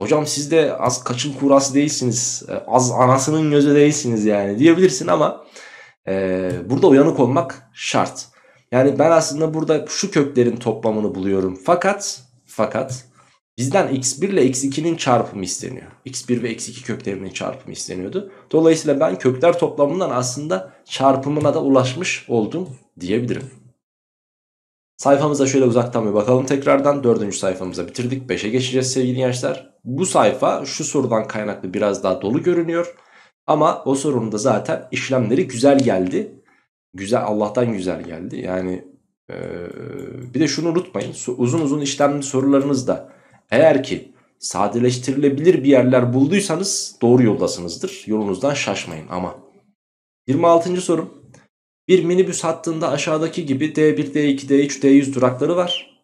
Hocam siz de az kaçın kurası değilsiniz. E, az anasının gözü değilsiniz yani diyebilirsin ama e, burada uyanık olmak şart. Yani ben aslında burada şu köklerin toplamını buluyorum. Fakat fakat Bizden x1 ile x2'nin çarpımı isteniyor. x1 ve x2 köklerinin çarpımı isteniyordu. Dolayısıyla ben kökler toplamından aslında çarpımına da ulaşmış oldum diyebilirim. Sayfamıza şöyle uzaktan bir bakalım tekrardan. Dördüncü sayfamıza bitirdik. Beşe geçeceğiz sevgili gençler. Bu sayfa şu sorudan kaynaklı biraz daha dolu görünüyor. Ama o sorunun da zaten işlemleri güzel geldi. Güzel Allah'tan güzel geldi. Yani ee, bir de şunu unutmayın. Uzun uzun işlemli sorularınız da eğer ki sadeleştirilebilir bir yerler bulduysanız doğru yoldasınızdır. Yolunuzdan şaşmayın ama. 26. sorum. Bir minibüs hattında aşağıdaki gibi D1, D2, D3, D100 durakları var.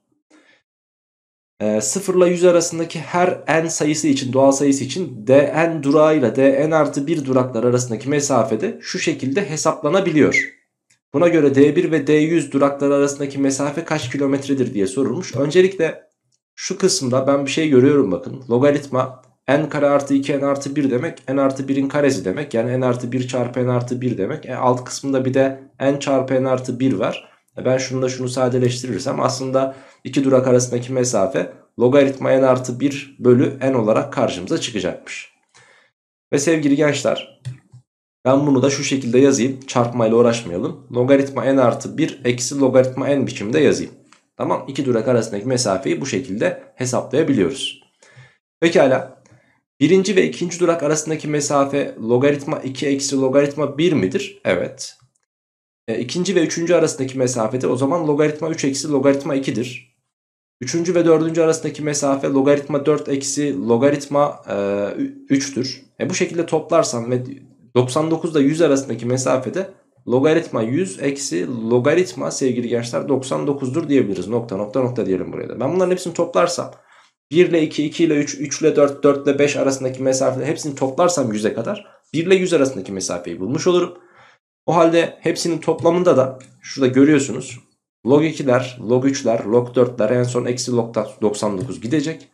E, ee, 0 ile 100 arasındaki her n sayısı için, doğal sayısı için dn durağı ile dn artı 1 duraklar arasındaki mesafede şu şekilde hesaplanabiliyor. Buna göre D1 ve D100 durakları arasındaki mesafe kaç kilometredir diye sorulmuş. Öncelikle şu kısımda ben bir şey görüyorum bakın. Logaritma n kare artı 2 n artı 1 demek n artı 1'in karesi demek. Yani n artı 1 çarpı n artı 1 demek. E, alt kısmında bir de n çarpı n artı 1 var. E, ben şunu da şunu sadeleştirirsem aslında iki durak arasındaki mesafe logaritma n artı 1 bölü n olarak karşımıza çıkacakmış. Ve sevgili gençler ben bunu da şu şekilde yazayım. Çarpmayla uğraşmayalım. Logaritma n artı 1 eksi logaritma n biçimde yazayım. Tamam iki durak arasındaki mesafeyi bu şekilde hesaplayabiliyoruz. Pekala birinci ve ikinci durak arasındaki mesafe logaritma 2 eksi logaritma 1 midir? Evet. E, ikinci ve üçüncü arasındaki mesafede o zaman logaritma 3 eksi logaritma 2'dir. Üçüncü ve dördüncü arasındaki mesafe logaritma 4 eksi logaritma e, 3'tür. E, bu şekilde toplarsam ve 99 ile 100 arasındaki mesafede logaritma 100 eksi logaritma sevgili gençler 99'dur diyebiliriz. Nokta nokta nokta diyelim buraya da. Ben bunların hepsini toplarsam 1 ile 2, 2 ile 3, 3 ile 4, 4 ile 5 arasındaki mesafeleri hepsini toplarsam 100'e kadar 1 ile 100 arasındaki mesafeyi bulmuş olurum. O halde hepsinin toplamında da şurada görüyorsunuz log 2'ler, log 3'ler, log 4'ler en son eksi log 99 gidecek.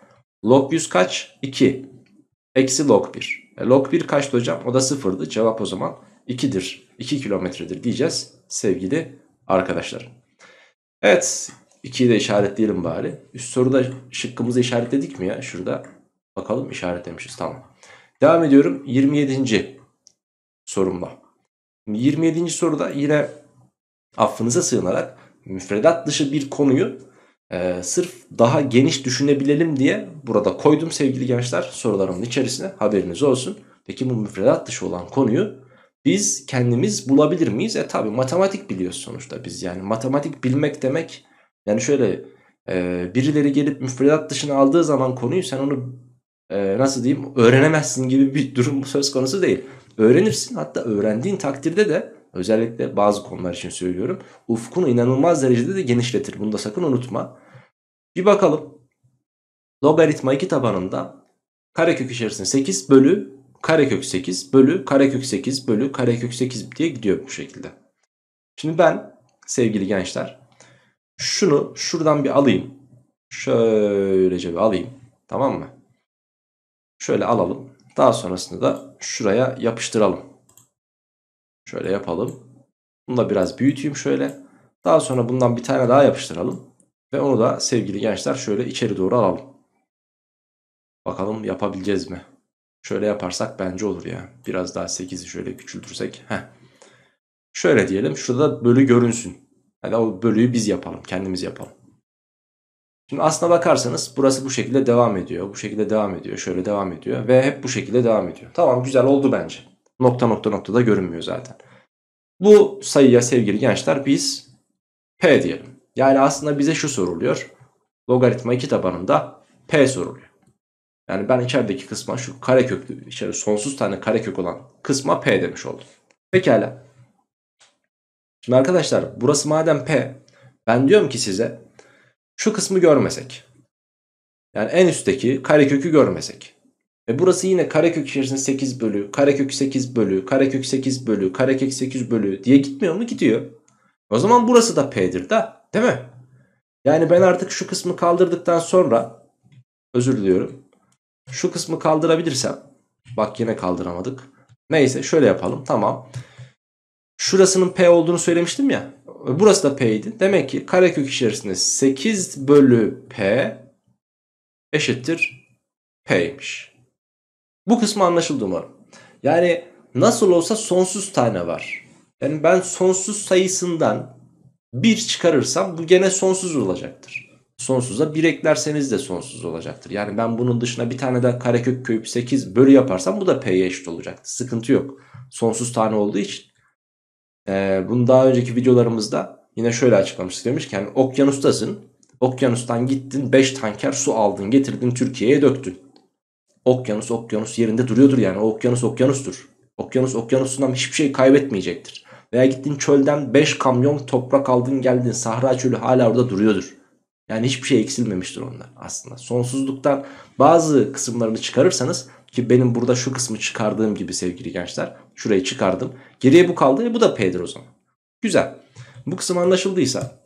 Log 100 kaç? 2. Eksi log 1. E, log 1 kaçtı hocam? O da 0'dı. Cevap o zaman 2'dir, 2 kilometredir diyeceğiz sevgili arkadaşlar. Evet 2'yi de işaretleyelim bari. Üst soruda şıkkımızı işaretledik mi ya şurada? Bakalım işaretlemişiz tamam. Devam ediyorum 27. sorumla. 27. soruda yine affınıza sığınarak müfredat dışı bir konuyu e, sırf daha geniş düşünebilelim diye burada koydum sevgili gençler sorularımın içerisine haberiniz olsun. Peki bu müfredat dışı olan konuyu biz kendimiz bulabilir miyiz? E tabi matematik biliyoruz sonuçta biz yani matematik bilmek demek yani şöyle e, birileri gelip müfredat dışına aldığı zaman konuyu sen onu e, nasıl diyeyim öğrenemezsin gibi bir durum söz konusu değil. Öğrenirsin hatta öğrendiğin takdirde de özellikle bazı konular için söylüyorum ufkunu inanılmaz derecede de genişletir bunu da sakın unutma. Bir bakalım logaritma 2 tabanında karekök içerisinde 8 bölü karekök 8 bölü karekök 8 bölü karekök 8 diye gidiyor bu şekilde. Şimdi ben sevgili gençler şunu şuradan bir alayım. Şöylece bir alayım. Tamam mı? Şöyle alalım. Daha sonrasında da şuraya yapıştıralım. Şöyle yapalım. Bunu da biraz büyüteyim şöyle. Daha sonra bundan bir tane daha yapıştıralım. Ve onu da sevgili gençler şöyle içeri doğru alalım. Bakalım yapabileceğiz mi? Şöyle yaparsak bence olur ya. Biraz daha 8'i şöyle küçültürsek. Heh. Şöyle diyelim. Şurada bölü görünsün. Hadi o bölüyü biz yapalım. Kendimiz yapalım. Şimdi aslına bakarsanız burası bu şekilde devam ediyor. Bu şekilde devam ediyor. Şöyle devam ediyor. Ve hep bu şekilde devam ediyor. Tamam güzel oldu bence. Nokta nokta nokta da görünmüyor zaten. Bu sayıya sevgili gençler biz P diyelim. Yani aslında bize şu soruluyor. Logaritma 2 tabanında P soruluyor. Yani ben içerideki kısma şu kareköklü içeri sonsuz tane kare kök olan kısma P demiş oldum. Pekala. Şimdi arkadaşlar burası madem P ben diyorum ki size şu kısmı görmesek. Yani en üstteki kökü görmesek. Ve burası yine kare kök içerisinde 8 bölü, kare kök 8 bölü, kare kök 8 bölü, kare kök 8 bölü diye gitmiyor mu? Gidiyor. O zaman burası da P'dir da değil mi? Yani ben artık şu kısmı kaldırdıktan sonra özür diliyorum. Şu kısmı kaldırabilirsem. Bak yine kaldıramadık. Neyse şöyle yapalım. Tamam. Şurasının P olduğunu söylemiştim ya. Burası da P'ydi. Demek ki karekök içerisinde 8 bölü P eşittir P'ymiş. Bu kısmı anlaşıldı umarım. Yani nasıl olsa sonsuz tane var. Yani ben sonsuz sayısından 1 çıkarırsam bu gene sonsuz olacaktır sonsuza 1 eklerseniz de sonsuz olacaktır. Yani ben bunun dışına bir tane de karekök köyüp 8 bölü yaparsam bu da p'ye eşit olacaktı. Sıkıntı yok. Sonsuz tane olduğu için. Ee, bunu daha önceki videolarımızda yine şöyle açıklamıştık. Demiş ki yani okyanustasın. Okyanustan gittin 5 tanker su aldın getirdin Türkiye'ye döktün. Okyanus okyanus yerinde duruyordur yani. O okyanus okyanustur. Okyanus okyanusundan hiçbir şey kaybetmeyecektir. Veya gittin çölden 5 kamyon toprak aldın geldin. Sahra çölü hala orada duruyordur. Yani hiçbir şey eksilmemiştir onlar aslında. Sonsuzluktan bazı kısımlarını çıkarırsanız ki benim burada şu kısmı çıkardığım gibi sevgili gençler. Şurayı çıkardım. Geriye bu kaldı. E bu da P'dir o zaman. Güzel. Bu kısım anlaşıldıysa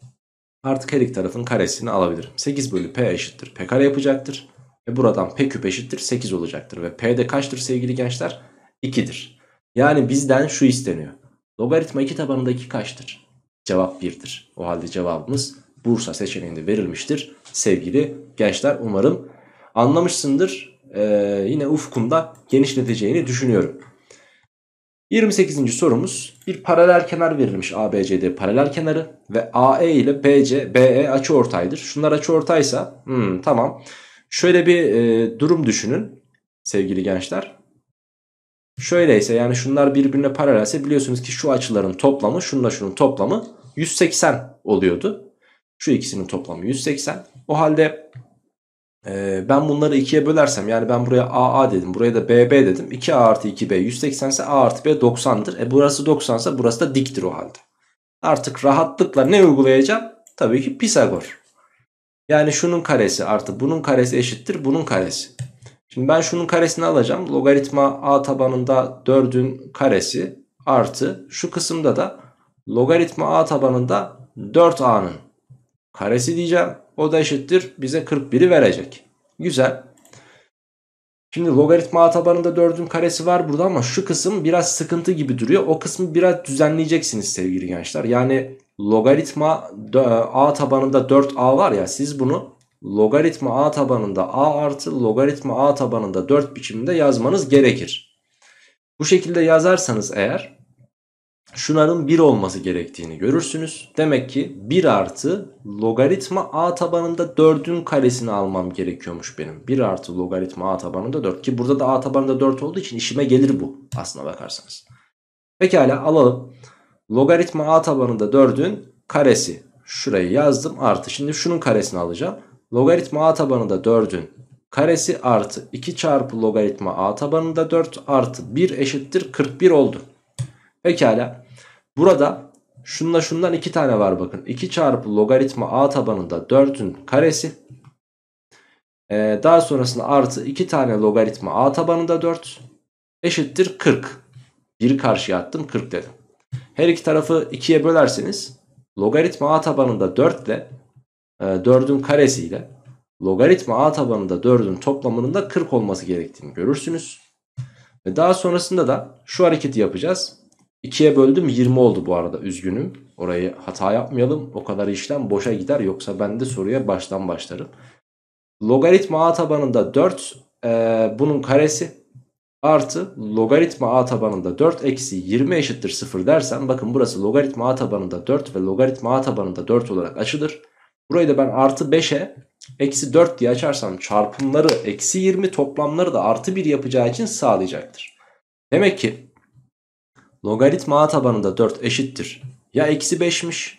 artık her iki tarafın karesini alabilirim. 8 bölü P eşittir. P kare yapacaktır. Ve buradan P küp eşittir 8 olacaktır. Ve P de kaçtır sevgili gençler? 2'dir. Yani bizden şu isteniyor. Logaritma 2 tabanındaki kaçtır? Cevap 1'dir. O halde cevabımız Bursa seçeneğinde verilmiştir. Sevgili gençler umarım anlamışsındır. Ee, yine ufkunda genişleteceğini düşünüyorum. 28. sorumuz bir paralel kenar verilmiş ABCD paralel kenarı ve AE ile BC BE açı ortaydır. Şunlar açı ortaysa hmm, tamam. Şöyle bir e, durum düşünün sevgili gençler. Şöyleyse yani şunlar birbirine paralelse biliyorsunuz ki şu açıların toplamı şununla şunun toplamı 180 oluyordu. Şu ikisinin toplamı 180. O halde e, ben bunları ikiye bölersem yani ben buraya AA dedim buraya da BB dedim. 2A artı 2B 180 ise A artı B 90'dır. E burası 90 ise burası da diktir o halde. Artık rahatlıkla ne uygulayacağım? Tabii ki Pisagor. Yani şunun karesi artı bunun karesi eşittir bunun karesi. Şimdi ben şunun karesini alacağım. Logaritma a tabanında 4'ün karesi artı şu kısımda da logaritma a tabanında 4a'nın karesi diyeceğim. O da eşittir bize 41'i verecek. Güzel. Şimdi logaritma a tabanında 4'ün karesi var burada ama şu kısım biraz sıkıntı gibi duruyor. O kısmı biraz düzenleyeceksiniz sevgili gençler. Yani logaritma a tabanında 4a var ya siz bunu logaritma a tabanında a artı logaritma a tabanında 4 biçiminde yazmanız gerekir. Bu şekilde yazarsanız eğer şunların 1 olması gerektiğini görürsünüz. Demek ki 1 artı logaritma a tabanında 4'ün karesini almam gerekiyormuş benim. 1 artı logaritma a tabanında 4 ki burada da a tabanında 4 olduğu için işime gelir bu aslına bakarsanız. Pekala alalım. Logaritma a tabanında 4'ün karesi. Şurayı yazdım artı. Şimdi şunun karesini alacağım. Logaritma a tabanında 4'ün karesi artı 2 çarpı logaritma a tabanında 4 artı 1 eşittir 41 oldu. Pekala. Burada şunla şundan iki tane var bakın. 2 çarpı logaritma a tabanında 4'ün karesi. Ee, daha sonrasında artı 2 tane logaritma a tabanında 4 eşittir 40. 1'i karşıya attım 40 dedim. Her iki tarafı 2'ye bölerseniz logaritma a tabanında 4 ile 4'ün e, karesiyle logaritma a tabanında 4'ün toplamının da 40 olması gerektiğini görürsünüz. Ve daha sonrasında da şu hareketi yapacağız. 2'ye böldüm 20 oldu bu arada üzgünüm. Orayı hata yapmayalım. O kadar işlem boşa gider. Yoksa ben de soruya baştan başlarım. Logaritma a tabanında 4 e, bunun karesi artı logaritma a tabanında 4 eksi 20 eşittir 0 dersen bakın burası logaritma a tabanında 4 ve logaritma a tabanında 4 olarak açılır. Burayı da ben artı 5'e eksi 4 diye açarsam çarpımları eksi 20 toplamları da artı 1 yapacağı için sağlayacaktır. Demek ki logaritma a tabanında 4 eşittir. Ya eksi 5'miş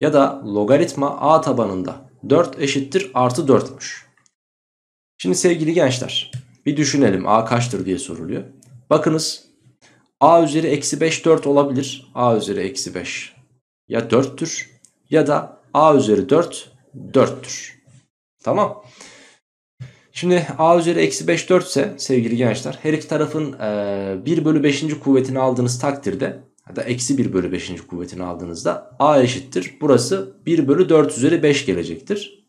ya da logaritma a tabanında 4 eşittir artı 4'müş. Şimdi sevgili gençler bir düşünelim a kaçtır diye soruluyor. Bakınız a üzeri eksi 5 4 olabilir. a üzeri eksi 5 ya 4'tür ya da a üzeri 4 4'tür. Tamam. Şimdi a üzeri eksi 5 4 ise sevgili gençler her iki tarafın e, 1 bölü 5. kuvvetini aldığınız takdirde ya da eksi 1 bölü 5. kuvvetini aldığınızda a eşittir. Burası 1 bölü 4 üzeri 5 gelecektir.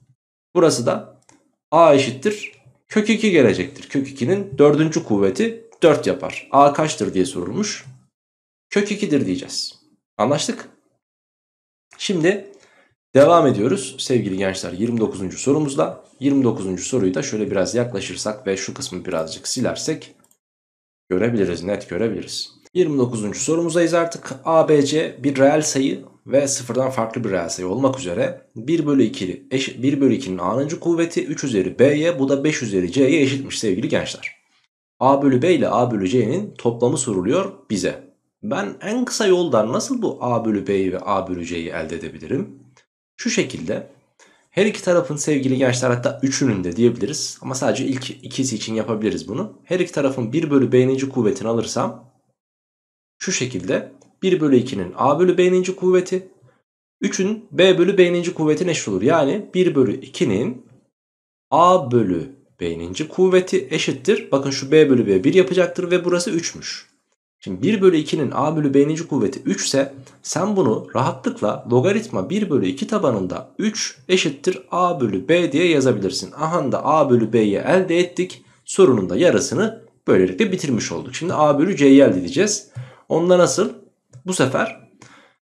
Burası da a eşittir kök 2 gelecektir. Kök 2'nin 4. kuvveti 4 yapar. a kaçtır diye sorulmuş. Kök 2'dir diyeceğiz. Anlaştık. Şimdi Devam ediyoruz sevgili gençler 29. sorumuzla. 29. soruyu da şöyle biraz yaklaşırsak ve şu kısmı birazcık silersek görebiliriz, net görebiliriz. 29. sorumuzdayız artık. ABC bir reel sayı ve sıfırdan farklı bir reel sayı olmak üzere 1 bölü 2'li 1 bölü 2'nin a'nıncı kuvveti 3 üzeri b'ye bu da 5 üzeri c'ye eşitmiş sevgili gençler. a bölü b ile a bölü c'nin toplamı soruluyor bize. Ben en kısa yoldan nasıl bu a bölü b'yi ve a bölü c'yi elde edebilirim? Şu şekilde her iki tarafın sevgili gençler hatta üçünün de diyebiliriz. Ama sadece ilk ikisi için yapabiliriz bunu. Her iki tarafın 1 bölü b'ninci kuvvetini alırsam şu şekilde 1 bölü 2'nin a bölü b'ninci kuvveti 3'ün b bölü b'ninci kuvvetine eşit olur. Yani 1 bölü 2'nin a bölü b'ninci kuvveti eşittir. Bakın şu b bölü b 1 yapacaktır ve burası 3'müş. Şimdi 1 bölü 2'nin a bölü b'ninci kuvveti 3 ise sen bunu rahatlıkla logaritma 1 bölü 2 tabanında 3 eşittir a bölü b diye yazabilirsin. Aha da a bölü b'yi elde ettik. Sorunun da yarısını böylelikle bitirmiş olduk. Şimdi a bölü c'yi elde edeceğiz. Onda nasıl? Bu sefer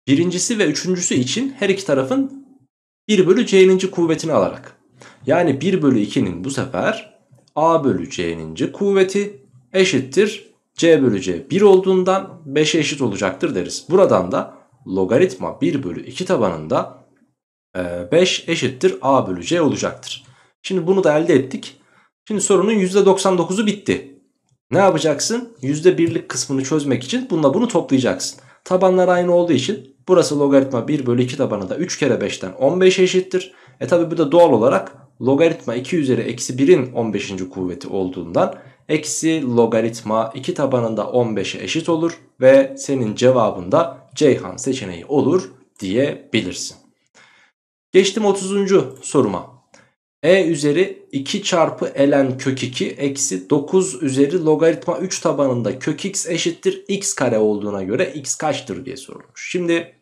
birincisi ve üçüncüsü için her iki tarafın 1 bölü c'ninci kuvvetini alarak. Yani 1 bölü 2'nin bu sefer a bölü c'ninci kuvveti eşittir c bölü c 1 olduğundan 5'e eşit olacaktır deriz. Buradan da logaritma 1 bölü 2 tabanında 5 e, eşittir a bölü c olacaktır. Şimdi bunu da elde ettik. Şimdi sorunun %99'u bitti. Ne yapacaksın? %1'lik kısmını çözmek için bununla bunu toplayacaksın. Tabanlar aynı olduğu için burası logaritma 1 bölü 2 tabanı da 3 kere 5'ten 15 eşittir. E tabi bu da doğal olarak logaritma 2 üzeri eksi 1'in 15. kuvveti olduğundan eksi logaritma 2 tabanında 15'e eşit olur ve senin cevabında Ceyhan seçeneği olur diyebilirsin. Geçtim 30. soruma. E üzeri 2 çarpı elen kök 2 eksi 9 üzeri logaritma 3 tabanında kök x eşittir x kare olduğuna göre x kaçtır diye sorulmuş. Şimdi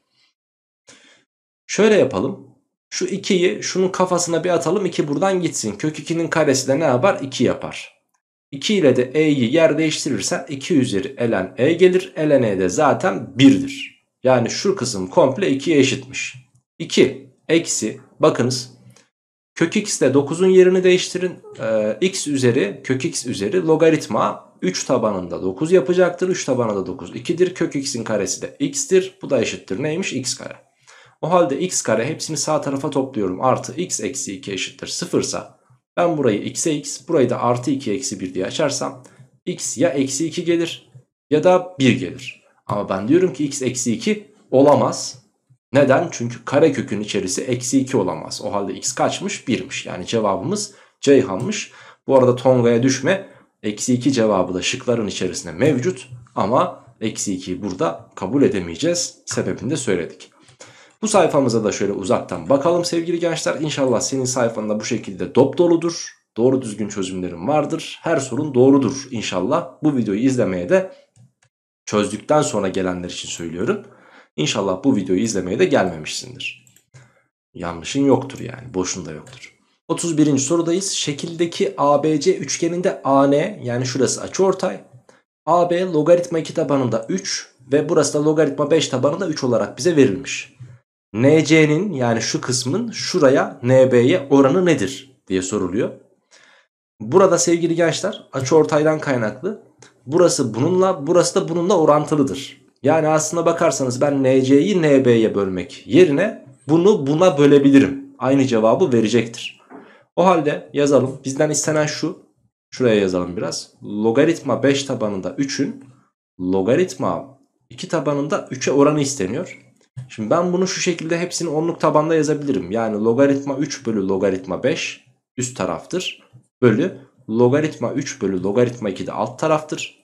şöyle yapalım. Şu 2'yi şunun kafasına bir atalım 2 buradan gitsin. Kök 2'nin karesi de ne yapar? 2 yapar. 2 ile de e'yi yer değiştirirsen 2 üzeri ln e gelir. ln e de zaten 1'dir. Yani şu kısım komple 2'ye eşitmiş. 2 eksi bakınız kök x ile 9'un yerini değiştirin. Ee, x üzeri kök x üzeri logaritma 3 tabanında 9 yapacaktır. 3 tabanında 9 2'dir. Kök x'in karesi de x'tir. Bu da eşittir neymiş? x kare. O halde x kare hepsini sağ tarafa topluyorum. Artı x eksi 2 eşittir 0 ise ben burayı x'e x burayı da artı 2 eksi 1 diye açarsam x ya eksi 2 gelir ya da 1 gelir. Ama ben diyorum ki x eksi 2 olamaz. Neden? Çünkü kare kökün içerisi eksi 2 olamaz. O halde x kaçmış? 1'miş. Yani cevabımız Ceyhan'mış. Bu arada Tonga'ya düşme. Eksi 2 cevabı da şıkların içerisinde mevcut. Ama eksi 2'yi burada kabul edemeyeceğiz. Sebebini de söyledik. Bu sayfamıza da şöyle uzaktan bakalım sevgili gençler. İnşallah senin sayfanda bu şekilde dop doludur. Doğru düzgün çözümlerin vardır. Her sorun doğrudur inşallah. Bu videoyu izlemeye de çözdükten sonra gelenler için söylüyorum. İnşallah bu videoyu izlemeye de gelmemişsindir. Yanlışın yoktur yani. Boşun da yoktur. 31. sorudayız. Şekildeki ABC üçgeninde AN yani şurası açıortay. AB logaritma 2 tabanında 3 ve burası da logaritma 5 tabanında 3 olarak bize verilmiş. NC'nin yani şu kısmın şuraya NB'ye oranı nedir diye soruluyor. Burada sevgili gençler açı ortaydan kaynaklı. Burası bununla burası da bununla orantılıdır. Yani aslında bakarsanız ben NC'yi NB'ye bölmek yerine bunu buna bölebilirim. Aynı cevabı verecektir. O halde yazalım. Bizden istenen şu. Şuraya yazalım biraz. Logaritma 5 tabanında 3'ün logaritma 2 tabanında 3'e oranı isteniyor. Şimdi ben bunu şu şekilde hepsini onluk tabanda yazabilirim. Yani logaritma 3 bölü logaritma 5 üst taraftır. Bölü logaritma 3 bölü logaritma 2 de alt taraftır.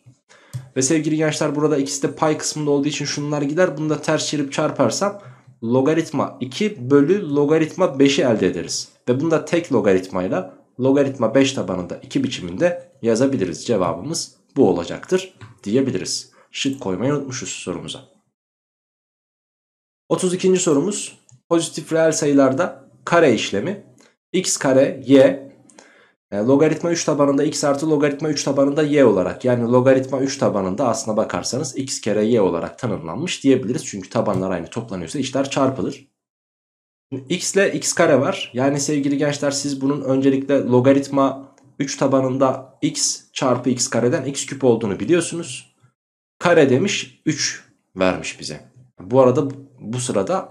Ve sevgili gençler burada ikisi de pay kısmında olduğu için şunlar gider. Bunu da ters çevirip çarparsam logaritma 2 bölü logaritma 5'i elde ederiz. Ve bunu da tek logaritmayla logaritma 5 tabanında 2 biçiminde yazabiliriz. Cevabımız bu olacaktır diyebiliriz. Şık koymayı unutmuşuz sorumuza. 32. sorumuz pozitif reel sayılarda kare işlemi. x kare y e, logaritma 3 tabanında x artı logaritma 3 tabanında y olarak yani logaritma 3 tabanında aslına bakarsanız x kere y olarak tanımlanmış diyebiliriz. Çünkü tabanlar aynı toplanıyorsa işler çarpılır. x ile x kare var. Yani sevgili gençler siz bunun öncelikle logaritma 3 tabanında x çarpı x kareden x küp olduğunu biliyorsunuz. Kare demiş 3 vermiş bize. Bu arada bu sırada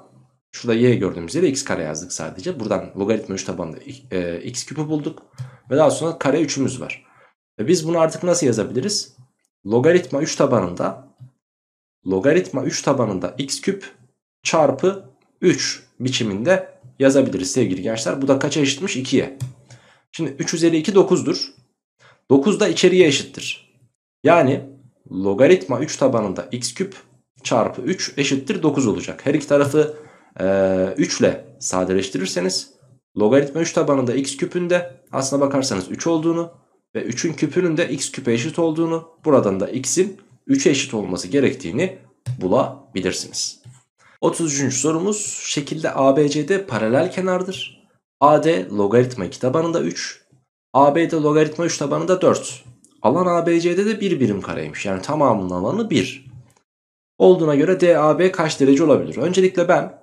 şurada y gördüğümüz yere x kare yazdık sadece. Buradan logaritma 3 tabanında e, x küpü bulduk. Ve daha sonra kare 3'ümüz var. Ve biz bunu artık nasıl yazabiliriz? Logaritma 3 tabanında logaritma 3 tabanında x küp çarpı 3 biçiminde yazabiliriz sevgili gençler. Bu da kaça eşitmiş? 2'ye. Şimdi 3 üzeri 2 9'dur. 9 da içeriye eşittir. Yani logaritma 3 tabanında x küp çarpı 3 eşittir 9 olacak. Her iki tarafı e, 3 ile sadeleştirirseniz logaritma 3 tabanında x küpünde aslına bakarsanız 3 olduğunu ve 3'ün küpünün de x küpe eşit olduğunu buradan da x'in 3'e eşit olması gerektiğini bulabilirsiniz. 33. sorumuz şekilde ABCD paralel kenardır. AD logaritma 2 tabanında 3, ABD logaritma 3 tabanında 4. Alan ABC'de de 1 birim kareymiş. Yani tamamının alanı 1 olduğuna göre DAB kaç derece olabilir? Öncelikle ben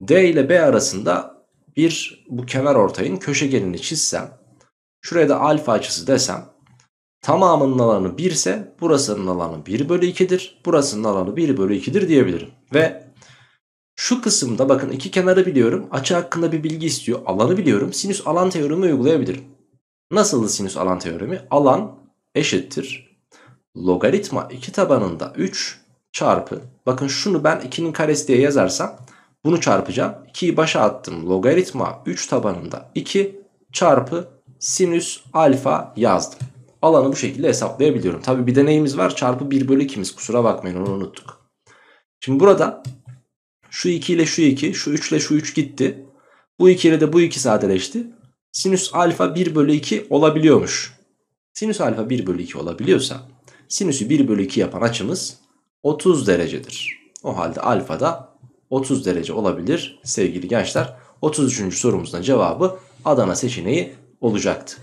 D ile B arasında bir bu kenar ortayın köşegenini çizsem şuraya da alfa açısı desem tamamının alanı 1 ise burasının alanı 1 bölü 2'dir. Burasının alanı 1 bölü 2'dir diyebilirim. Ve şu kısımda bakın iki kenarı biliyorum. Açı hakkında bir bilgi istiyor. Alanı biliyorum. Sinüs alan teoremi uygulayabilirim. Nasıl sinüs alan teoremi? Alan eşittir. Logaritma 2 tabanında 3 çarpı. Bakın şunu ben 2'nin karesi diye yazarsam bunu çarpacağım. 2'yi başa attım. Logaritma 3 tabanında 2 çarpı sinüs alfa yazdım. Alanı bu şekilde hesaplayabiliyorum. Tabi bir deneyimiz var. Çarpı 1 bölü 2'miz. Kusura bakmayın onu unuttuk. Şimdi burada şu 2 ile şu 2, şu 3 ile şu 3 gitti. Bu 2 ile de bu 2 sadeleşti. Sinüs alfa 1 bölü 2 olabiliyormuş. Sinüs alfa 1 bölü 2 olabiliyorsa sinüsü 1 bölü 2 yapan açımız 30 derecedir. O halde alfa da 30 derece olabilir sevgili gençler. 33. sorumuzun cevabı Adana seçeneği olacaktı.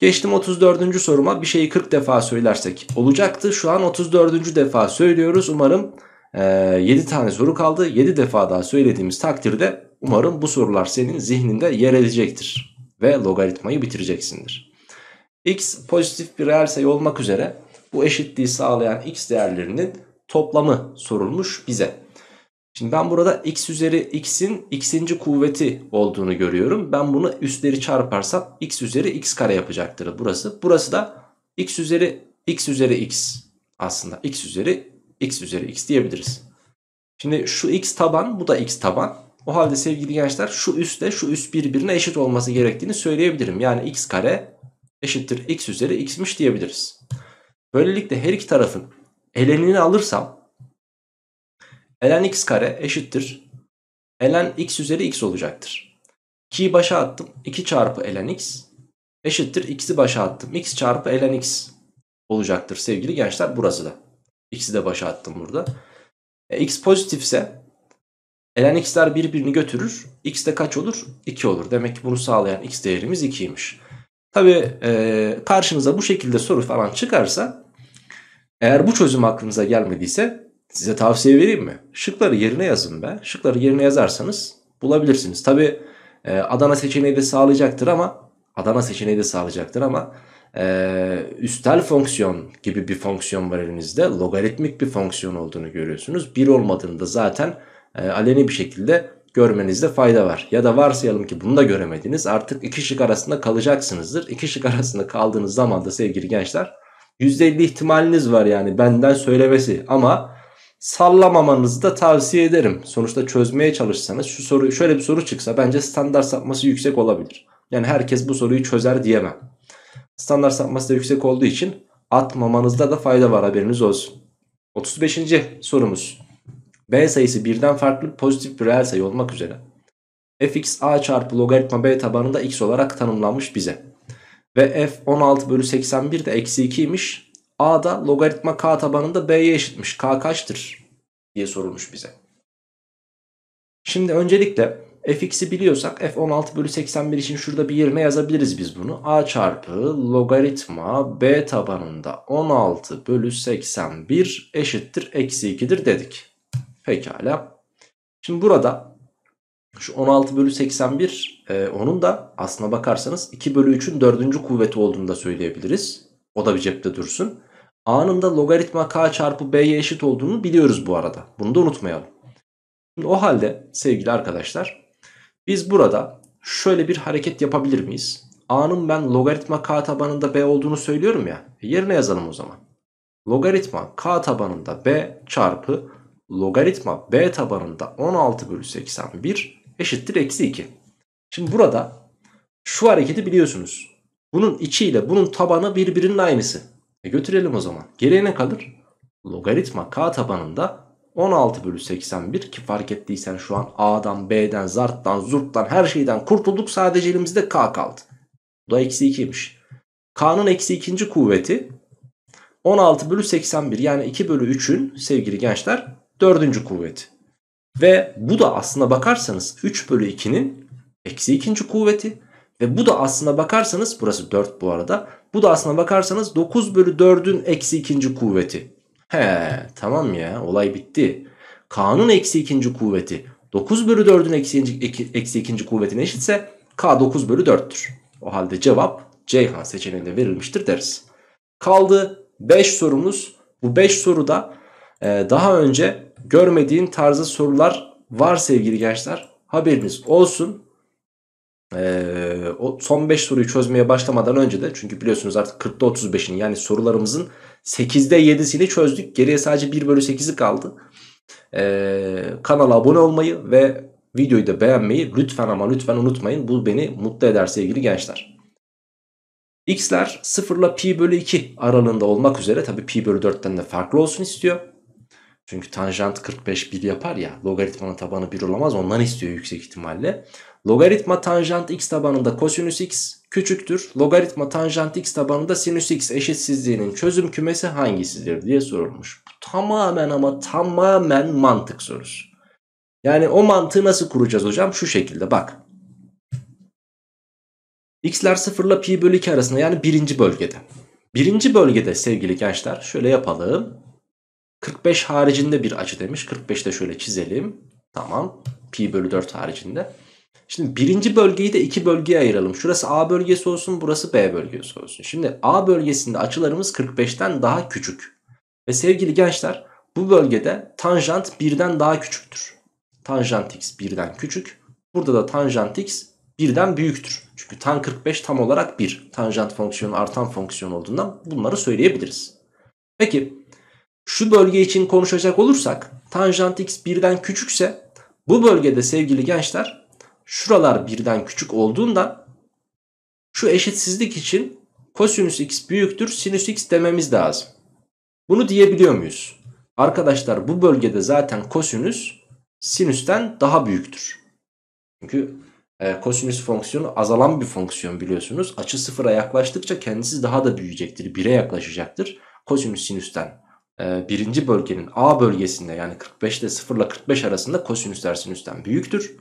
Geçtim 34. soruma. Bir şeyi 40 defa söylersek olacaktı. Şu an 34. defa söylüyoruz. Umarım e, 7 tane soru kaldı. 7 defa daha söylediğimiz takdirde umarım bu sorular senin zihninde yer edecektir. Ve logaritmayı bitireceksindir. X pozitif bir reel sayı olmak üzere bu eşitliği sağlayan x değerlerinin toplamı sorulmuş bize. Şimdi ben burada x üzeri x'in x'inci kuvveti olduğunu görüyorum. Ben bunu üstleri çarparsam x üzeri x kare yapacaktır burası. Burası da x üzeri x üzeri x aslında x üzeri x üzeri x diyebiliriz. Şimdi şu x taban bu da x taban. O halde sevgili gençler şu üstte, şu üst birbirine eşit olması gerektiğini söyleyebilirim. Yani x kare eşittir x üzeri x'miş diyebiliriz. Böylelikle her iki tarafın elenini alırsam ln x kare eşittir. ln x üzeri x olacaktır. 2'yi başa attım. 2 çarpı ln x eşittir. x'i başa attım. x çarpı ln x olacaktır sevgili gençler burası da. x'i de başa attım burada. E, x pozitifse ln x'ler birbirini götürür. x de kaç olur? 2 olur. Demek ki bunu sağlayan x değerimiz 2'ymiş. Tabi e, karşınıza bu şekilde soru falan çıkarsa eğer bu çözüm aklınıza gelmediyse size tavsiye vereyim mi? Şıkları yerine yazın be. Şıkları yerine yazarsanız bulabilirsiniz. Tabi e, Adana seçeneği de sağlayacaktır ama Adana seçeneği de sağlayacaktır ama e, üstel fonksiyon gibi bir fonksiyon var elinizde. Logaritmik bir fonksiyon olduğunu görüyorsunuz. Bir olmadığını zaten e, aleni bir şekilde görmenizde fayda var. Ya da varsayalım ki bunu da göremediniz. Artık iki şık arasında kalacaksınızdır. İki şık arasında kaldığınız zaman da sevgili gençler %50 ihtimaliniz var yani benden söylemesi ama sallamamanızı da tavsiye ederim. Sonuçta çözmeye çalışsanız şu soru şöyle bir soru çıksa bence standart sapması yüksek olabilir. Yani herkes bu soruyu çözer diyemem. Standart sapması da yüksek olduğu için atmamanızda da fayda var haberiniz olsun. 35. sorumuz b sayısı birden farklı pozitif bir reel sayı olmak üzere fx a çarpı logaritma b tabanında x olarak tanımlanmış bize. Ve f 16 bölü 81 de eksi 2 2'ymiş. a da logaritma k tabanında b'ye eşitmiş. k kaçtır diye sorulmuş bize. Şimdi öncelikle fx'i biliyorsak f16 bölü 81 için şurada bir yerine yazabiliriz biz bunu. a çarpı logaritma b tabanında 16 bölü 81 eşittir eksi 2'dir dedik. Pekala. Şimdi burada şu 16 bölü 81 e, onun da aslına bakarsanız 2 bölü 3'ün 4. kuvveti olduğunu da söyleyebiliriz. O da bir cepte dursun. Anında logaritma k çarpı b'ye eşit olduğunu biliyoruz bu arada. Bunu da unutmayalım. Şimdi o halde sevgili arkadaşlar biz burada şöyle bir hareket yapabilir miyiz? A'nın ben logaritma k tabanında b olduğunu söylüyorum ya. E, yerine yazalım o zaman. Logaritma k tabanında b çarpı logaritma b tabanında 16 bölü 81 eşittir eksi 2. Şimdi burada şu hareketi biliyorsunuz. Bunun içi ile bunun tabanı birbirinin aynısı. E götürelim o zaman. Geriye ne kalır? Logaritma k tabanında 16 bölü 81 ki fark ettiysen şu an a'dan b'den zarttan zurttan her şeyden kurtulduk sadece elimizde k kaldı. Bu da eksi 2'ymiş. K'nın eksi ikinci kuvveti 16 bölü 81 yani 2 bölü 3'ün sevgili gençler dördüncü kuvveti. Ve bu da aslına bakarsanız 3 bölü 2'nin eksi ikinci kuvveti. Ve bu da aslına bakarsanız burası 4 bu arada. Bu da aslına bakarsanız 9 bölü 4'ün eksi ikinci kuvveti. He tamam ya olay bitti. K'nın eksi ikinci kuvveti 9 bölü 4'ün eksi, eksi ikinci kuvvetine eşitse K 9 bölü 4'tür. O halde cevap Ceyhan seçeneğinde verilmiştir deriz. Kaldı 5 sorumuz. Bu 5 soruda e, daha önce görmediğin tarzı sorular var sevgili gençler. Haberiniz olsun. Ee, o son 5 soruyu çözmeye başlamadan önce de çünkü biliyorsunuz artık 40'ta 35'ini yani sorularımızın 8'de 7'sini çözdük. Geriye sadece 1 bölü 8'i kaldı. Ee, kanala abone olmayı ve videoyu da beğenmeyi lütfen ama lütfen unutmayın. Bu beni mutlu eder sevgili gençler. X'ler 0 ile pi bölü 2 aralığında olmak üzere tabi pi bölü 4'ten de farklı olsun istiyor. Çünkü tanjant 45 1 yapar ya logaritmanın tabanı 1 olamaz ondan istiyor yüksek ihtimalle. Logaritma tanjant x tabanında kosinüs x küçüktür. Logaritma tanjant x tabanında sinüs x eşitsizliğinin çözüm kümesi hangisidir diye sorulmuş. Tamamen ama tamamen mantık sorusu. Yani o mantığı nasıl kuracağız hocam? Şu şekilde bak. X'ler 0 ile pi bölü 2 arasında yani birinci bölgede. Birinci bölgede sevgili gençler şöyle yapalım. 45 haricinde bir açı demiş. 45 de şöyle çizelim. Tamam. Pi bölü 4 haricinde. Şimdi birinci bölgeyi de iki bölgeye ayıralım. Şurası A bölgesi olsun burası B bölgesi olsun. Şimdi A bölgesinde açılarımız 45'ten daha küçük. Ve sevgili gençler bu bölgede tanjant 1'den daha küçüktür. Tanjant x 1'den küçük. Burada da tanjant x 1'den büyüktür. Çünkü tan 45 tam olarak 1. Tanjant fonksiyonu artan fonksiyon olduğundan bunları söyleyebiliriz. Peki şu bölge için konuşacak olursak tanjant x birden küçükse bu bölgede sevgili gençler şuralar birden küçük olduğundan şu eşitsizlik için kosinüs x büyüktür sinüs x dememiz lazım. Bunu diyebiliyor muyuz? Arkadaşlar bu bölgede zaten kosinüs sinüsten daha büyüktür. Çünkü e, kosinüs fonksiyonu azalan bir fonksiyon biliyorsunuz. Açı sıfıra yaklaştıkça kendisi daha da büyüyecektir. 1'e yaklaşacaktır. Kosinüs sinüsten ee, birinci bölgenin A bölgesinde yani 45 ile 0 ile 45 arasında kosinüs tersinüsten büyüktür.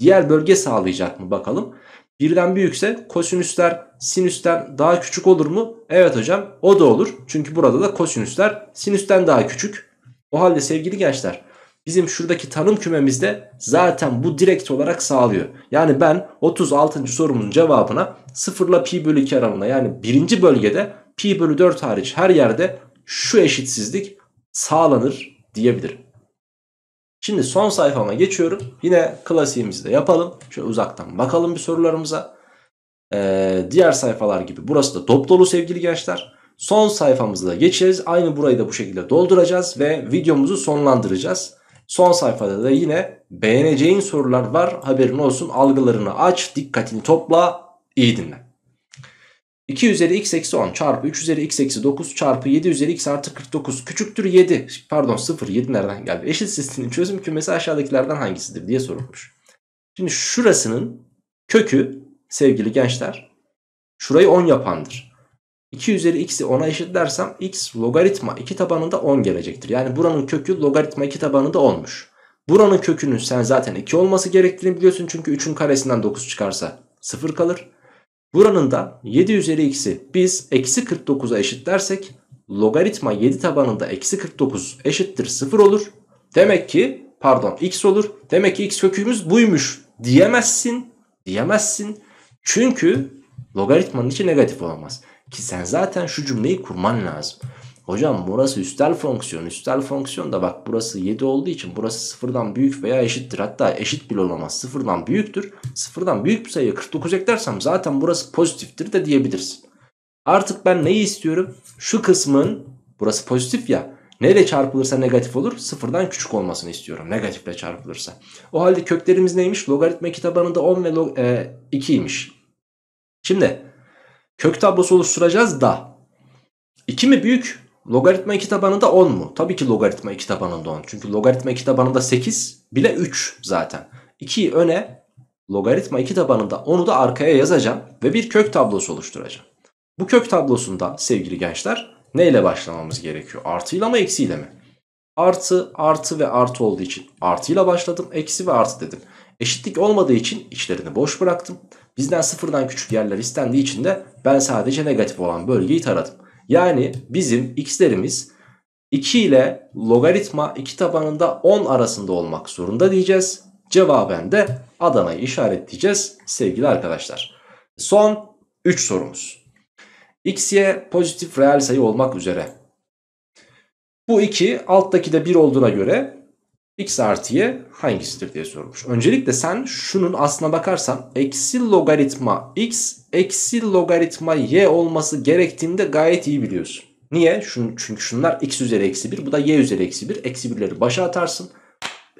Diğer bölge sağlayacak mı bakalım. Birden büyükse kosinüsler sinüsten daha küçük olur mu? Evet hocam o da olur. Çünkü burada da kosinüsler sinüsten daha küçük. O halde sevgili gençler bizim şuradaki tanım kümemizde zaten bu direkt olarak sağlıyor. Yani ben 36. sorumun cevabına 0 ile pi bölü 2 aramında yani birinci bölgede pi bölü 4 hariç her yerde şu eşitsizlik sağlanır diyebilirim. Şimdi son sayfama geçiyorum. Yine klasiğimizi de yapalım. Şöyle uzaktan bakalım bir sorularımıza. Ee, diğer sayfalar gibi. Burası da top dolu sevgili gençler. Son sayfamızı da geçeceğiz. Aynı burayı da bu şekilde dolduracağız ve videomuzu sonlandıracağız. Son sayfada da yine beğeneceğin sorular var. Haberin olsun. Algılarını aç, dikkatini topla. iyi dinle. 2 üzeri x eksi 10 çarpı 3 üzeri x eksi 9 çarpı 7 üzeri x artı 49 küçüktür 7. Pardon 0 7 nereden geldi? Eşit sistinin çözüm kümesi aşağıdakilerden hangisidir diye sorulmuş. Şimdi şurasının kökü sevgili gençler şurayı 10 yapandır. 2 üzeri x'i 10'a eşit dersem x logaritma 2 tabanında 10 gelecektir. Yani buranın kökü logaritma 2 tabanında olmuş. Buranın kökünün sen zaten 2 olması gerektiğini biliyorsun çünkü 3'ün karesinden 9 çıkarsa 0 kalır. Buranın da 7 üzeri x'i biz eksi 49'a eşit dersek logaritma 7 tabanında eksi 49 eşittir 0 olur. Demek ki pardon x olur. Demek ki x kökümüz buymuş diyemezsin. Diyemezsin. Çünkü logaritmanın içi negatif olamaz. Ki sen zaten şu cümleyi kurman lazım. Hocam burası üstel fonksiyon. Üstel fonksiyon da bak burası 7 olduğu için burası sıfırdan büyük veya eşittir. Hatta eşit bile olamaz. Sıfırdan büyüktür. Sıfırdan büyük bir sayıya 49 eklersem zaten burası pozitiftir de diyebilirsin. Artık ben neyi istiyorum? Şu kısmın burası pozitif ya. Neyle çarpılırsa negatif olur? Sıfırdan küçük olmasını istiyorum. Negatifle çarpılırsa. O halde köklerimiz neymiş? Logaritma kitabanında 10 ve e, 2'ymiş. Şimdi kök tablosu oluşturacağız da. 2 mi büyük? Logaritma 2 tabanında 10 mu? Tabii ki logaritma 2 tabanında 10. Çünkü logaritma 2 tabanında 8 bile 3 zaten. 2'yi öne logaritma 2 tabanında 10'u da arkaya yazacağım ve bir kök tablosu oluşturacağım. Bu kök tablosunda sevgili gençler neyle başlamamız gerekiyor? Artıyla mı eksiyle mi? Artı, artı ve artı olduğu için artıyla başladım. Eksi ve artı dedim. Eşitlik olmadığı için içlerini boş bıraktım. Bizden sıfırdan küçük yerler istendiği için de ben sadece negatif olan bölgeyi taradım. Yani bizim x'lerimiz 2 ile logaritma 2 tabanında 10 arasında olmak zorunda diyeceğiz. Cevaben de Adana'yı işaretleyeceğiz sevgili arkadaşlar. Son 3 sorumuz. x'ye pozitif reel sayı olmak üzere. Bu 2 alttaki de 1 olduğuna göre x artı y hangisidir diye sormuş. Öncelikle sen şunun aslına bakarsan eksi logaritma x eksi logaritma y olması gerektiğinde gayet iyi biliyorsun. Niye? çünkü şunlar x üzeri eksi 1 bu da y üzeri eksi 1. Eksi 1'leri başa atarsın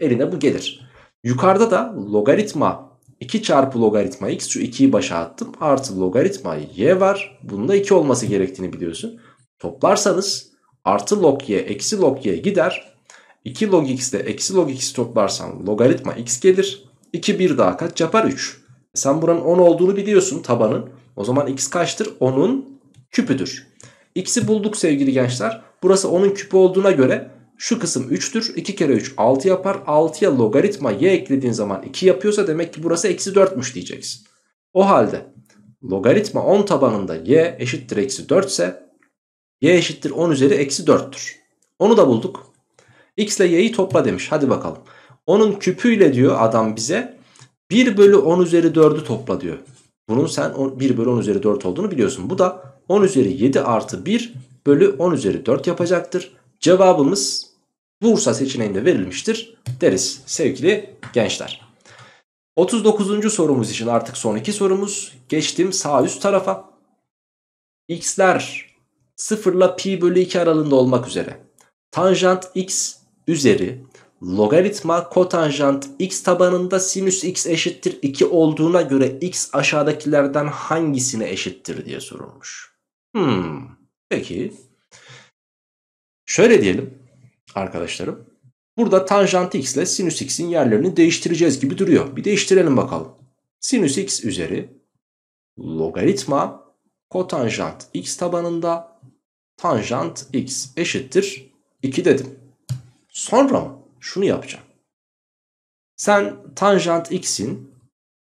eline bu gelir. Yukarıda da logaritma 2 çarpı logaritma x şu 2'yi başa attım. Artı logaritma y var. Bunun da 2 olması gerektiğini biliyorsun. Toplarsanız artı log y eksi log y gider. 2 log x ile eksi log x toplarsan logaritma x gelir. 2 bir daha kaç yapar 3. E sen buranın 10 olduğunu biliyorsun tabanın. O zaman x kaçtır? 10'un küpüdür. X'i bulduk sevgili gençler. Burası 10'un küpü olduğuna göre şu kısım 3'tür. 2 kere 3 6 yapar. 6'ya logaritma y eklediğin zaman 2 yapıyorsa demek ki burası eksi 4'müş diyeceksin. O halde logaritma 10 tabanında y eşittir eksi 4 ise y eşittir 10 üzeri eksi 4'tür. Onu da bulduk. X ile y'yi topla demiş. Hadi bakalım. Onun küpüyle diyor adam bize 1 bölü 10 üzeri 4'ü topla diyor. Bunun sen 1 bölü 10 üzeri 4 olduğunu biliyorsun. Bu da 10 üzeri 7 artı 1 bölü 10 üzeri 4 yapacaktır. Cevabımız Bursa seçeneğinde verilmiştir deriz sevgili gençler. 39. sorumuz için artık son iki sorumuz. Geçtim sağ üst tarafa. X'ler 0 ile pi bölü 2 aralığında olmak üzere. Tanjant x üzeri logaritma kotanjant x tabanında sinüs x eşittir 2 olduğuna göre x aşağıdakilerden hangisine eşittir diye sorulmuş. Hmm. Peki. Şöyle diyelim arkadaşlarım. Burada tanjant x ile sinüs x'in yerlerini değiştireceğiz gibi duruyor. Bir değiştirelim bakalım. Sinüs x üzeri logaritma kotanjant x tabanında tanjant x eşittir 2 dedim. Sonra mı? Şunu yapacağım. Sen tanjant x'in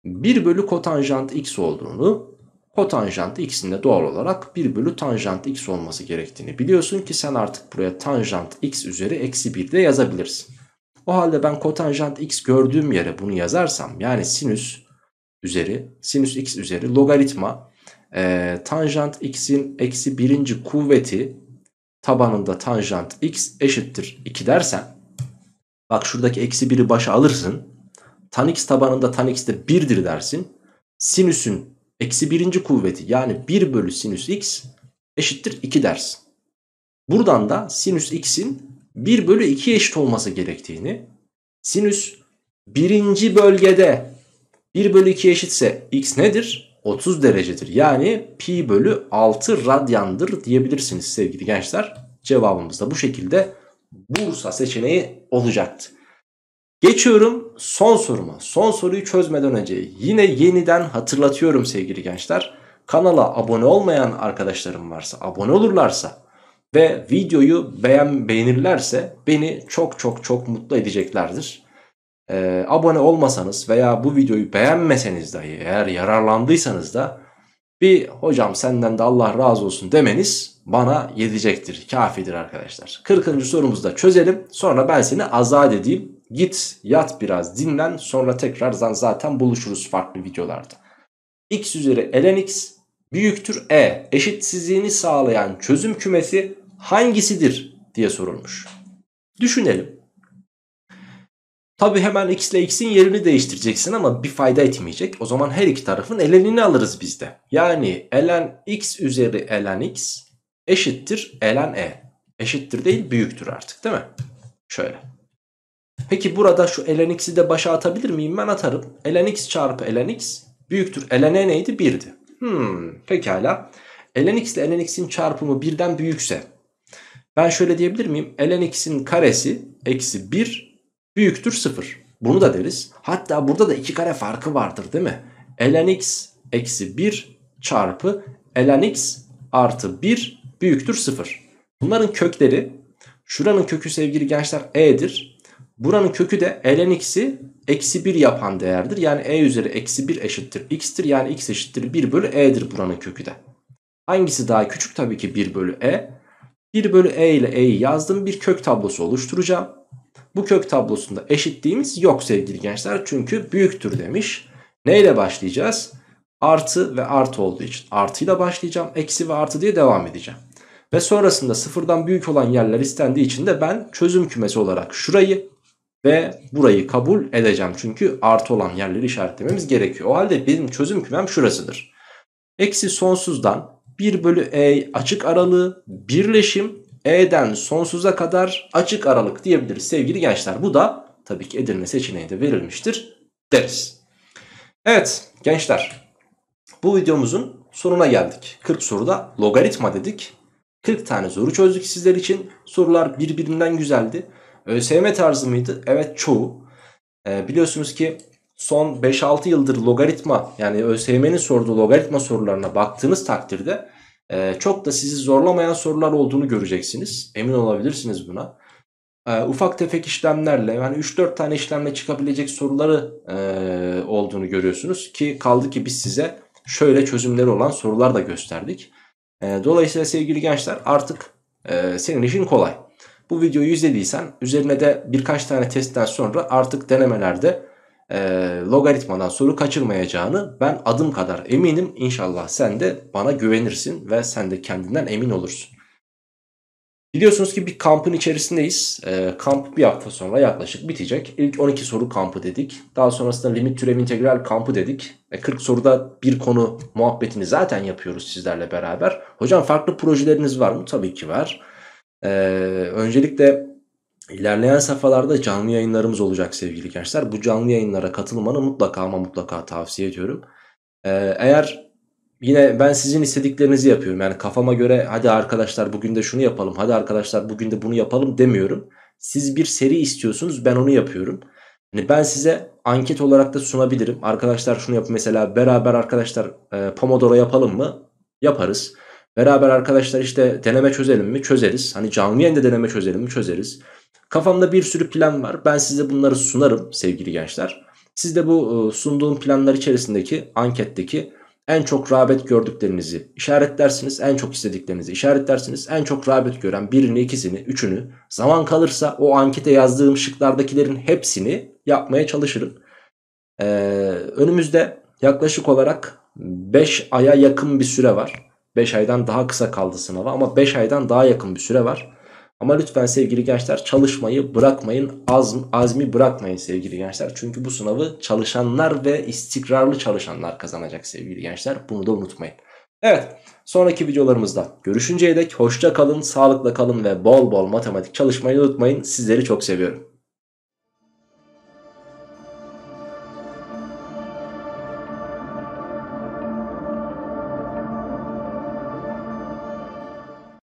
1 bölü kotanjant x olduğunu kotanjant x'in de doğal olarak 1 bölü tanjant x olması gerektiğini biliyorsun ki sen artık buraya tanjant x üzeri eksi 1 de yazabilirsin. O halde ben kotanjant x gördüğüm yere bunu yazarsam yani sinüs üzeri sinüs x üzeri logaritma e, tanjant x'in eksi birinci kuvveti tabanında tanjant x eşittir 2 dersen bak şuradaki eksi 1'i başa alırsın. Tan x tabanında tan x de 1'dir dersin. Sinüsün eksi 1. kuvveti yani 1 bölü sinüs x eşittir 2 dersin. Buradan da sinüs x'in 1 bölü 2'ye eşit olması gerektiğini sinüs birinci bölgede 1 bölü 2 eşitse x nedir? 30 derecedir. Yani pi bölü 6 radyandır diyebilirsiniz sevgili gençler. Cevabımız da bu şekilde Bursa seçeneği olacaktı. Geçiyorum son soruma. Son soruyu çözmeden önce yine yeniden hatırlatıyorum sevgili gençler. Kanala abone olmayan arkadaşlarım varsa abone olurlarsa ve videoyu beğen beğenirlerse beni çok çok çok mutlu edeceklerdir e, abone olmasanız veya bu videoyu beğenmeseniz dahi eğer yararlandıysanız da bir hocam senden de Allah razı olsun demeniz bana yetecektir, kafidir arkadaşlar. 40. sorumuzu da çözelim. Sonra ben seni azat edeyim. Git yat biraz dinlen sonra tekrar zaten buluşuruz farklı videolarda. x üzeri ln x büyüktür e eşitsizliğini sağlayan çözüm kümesi hangisidir diye sorulmuş. Düşünelim. Tabi hemen x ile x'in yerini değiştireceksin ama bir fayda etmeyecek. O zaman her iki tarafın elenini alırız bizde. Yani elen x üzeri elen x eşittir elen e. Eşittir değil büyüktür artık değil mi? Şöyle. Peki burada şu elen x'i de başa atabilir miyim? Ben atarım. Elen x çarpı elen x büyüktür. Elen e neydi? 1'di. Hmm, pekala. Elen x ile elen x'in çarpımı birden büyükse ben şöyle diyebilir miyim? Elen x'in karesi eksi 1 büyüktür 0. Bunu da deriz. Hatta burada da iki kare farkı vardır değil mi? ln x eksi 1 çarpı ln x artı 1 büyüktür 0. Bunların kökleri şuranın kökü sevgili gençler e'dir. Buranın kökü de ln x'i eksi 1 yapan değerdir. Yani e üzeri eksi 1 eşittir x'tir. Yani x eşittir 1 bölü e'dir buranın kökü de. Hangisi daha küçük? Tabii ki 1 bölü e. 1 bölü e ile e'yi yazdım. Bir kök tablosu oluşturacağım bu kök tablosunda eşitliğimiz yok sevgili gençler. Çünkü büyüktür demiş. Neyle başlayacağız? Artı ve artı olduğu için. Artıyla başlayacağım. Eksi ve artı diye devam edeceğim. Ve sonrasında sıfırdan büyük olan yerler istendiği için de ben çözüm kümesi olarak şurayı ve burayı kabul edeceğim. Çünkü artı olan yerleri işaretlememiz gerekiyor. O halde benim çözüm kümem şurasıdır. Eksi sonsuzdan 1 bölü e açık aralığı birleşim E'den sonsuza kadar açık aralık diyebiliriz sevgili gençler. Bu da tabii ki Edirne seçeneği de verilmiştir deriz. Evet gençler bu videomuzun sonuna geldik. 40 soruda logaritma dedik. 40 tane soru çözdük sizler için. Sorular birbirinden güzeldi. ÖSYM tarzı mıydı? Evet çoğu. E, biliyorsunuz ki son 5-6 yıldır logaritma yani ÖSYM'nin sorduğu logaritma sorularına baktığınız takdirde e, çok da sizi zorlamayan sorular olduğunu göreceksiniz. Emin olabilirsiniz buna. E, ufak tefek işlemlerle yani 3-4 tane işlemle çıkabilecek soruları e, olduğunu görüyorsunuz. Ki kaldı ki biz size şöyle çözümleri olan sorular da gösterdik. E, dolayısıyla sevgili gençler artık e, senin işin kolay. Bu videoyu izlediysen üzerine de birkaç tane testten sonra artık denemelerde e, logaritmadan soru kaçırmayacağını ben adım kadar eminim. İnşallah sen de bana güvenirsin ve sen de kendinden emin olursun. Biliyorsunuz ki bir kampın içerisindeyiz. E, kamp bir hafta sonra yaklaşık bitecek. İlk 12 soru kampı dedik. Daha sonrasında limit türev integral kampı dedik. E, 40 soruda bir konu muhabbetini zaten yapıyoruz sizlerle beraber. Hocam farklı projeleriniz var mı? Tabii ki var. E, öncelikle İlerleyen safhalarda canlı yayınlarımız olacak sevgili gençler. Bu canlı yayınlara katılmanı mutlaka ama mutlaka tavsiye ediyorum. Ee, eğer yine ben sizin istediklerinizi yapıyorum. Yani kafama göre hadi arkadaşlar bugün de şunu yapalım, hadi arkadaşlar bugün de bunu yapalım demiyorum. Siz bir seri istiyorsunuz ben onu yapıyorum. Yani ben size anket olarak da sunabilirim. Arkadaşlar şunu yapın mesela beraber arkadaşlar e, Pomodoro yapalım mı? Yaparız. Beraber arkadaşlar işte deneme çözelim mi? Çözeriz. Hani canlı yayında deneme çözelim mi? Çözeriz. Kafamda bir sürü plan var. Ben size bunları sunarım sevgili gençler. Siz de bu e, sunduğum planlar içerisindeki anketteki en çok rağbet gördüklerinizi işaretlersiniz. En çok istediklerinizi işaretlersiniz. En çok rağbet gören birini, ikisini, üçünü zaman kalırsa o ankete yazdığım şıklardakilerin hepsini yapmaya çalışırım. Ee, önümüzde yaklaşık olarak 5 aya yakın bir süre var. 5 aydan daha kısa kaldı sınava ama 5 aydan daha yakın bir süre var. Ama lütfen sevgili gençler çalışmayı bırakmayın. Azm, azmi bırakmayın sevgili gençler. Çünkü bu sınavı çalışanlar ve istikrarlı çalışanlar kazanacak sevgili gençler. Bunu da unutmayın. Evet sonraki videolarımızda görüşünceye dek hoşça kalın, sağlıkla kalın ve bol bol matematik çalışmayı unutmayın. Sizleri çok seviyorum.